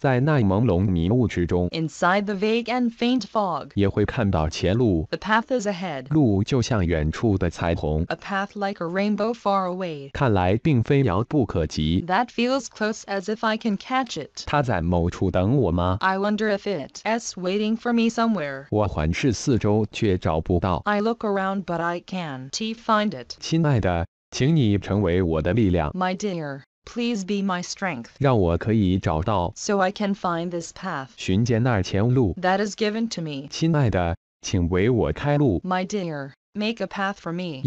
Speaker 1: 在那朦胧迷雾之中
Speaker 2: ，inside the vague and faint fog，
Speaker 1: 也会看到前路。The
Speaker 2: path is ahead，
Speaker 1: 路就像远处的彩虹。A
Speaker 2: path like a rainbow far away，
Speaker 1: 看来并非遥不可及。
Speaker 2: That feels close as if I can catch it。
Speaker 1: 它在某处等我吗
Speaker 2: ？I wonder if it's waiting for me somewhere。
Speaker 1: 我环视四周却找不到。
Speaker 2: I look around but I can't find it。
Speaker 1: 亲爱的，请你成为我的力量。
Speaker 2: My dear。Please be my strength.
Speaker 1: 让我可以找到
Speaker 2: so I can find this path
Speaker 1: That
Speaker 2: is given to me. My dear, make a path for me.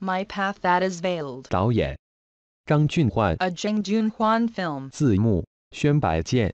Speaker 2: My path that is veiled.
Speaker 1: A Jing
Speaker 2: Junhuan film.
Speaker 1: 字幕：宣百健。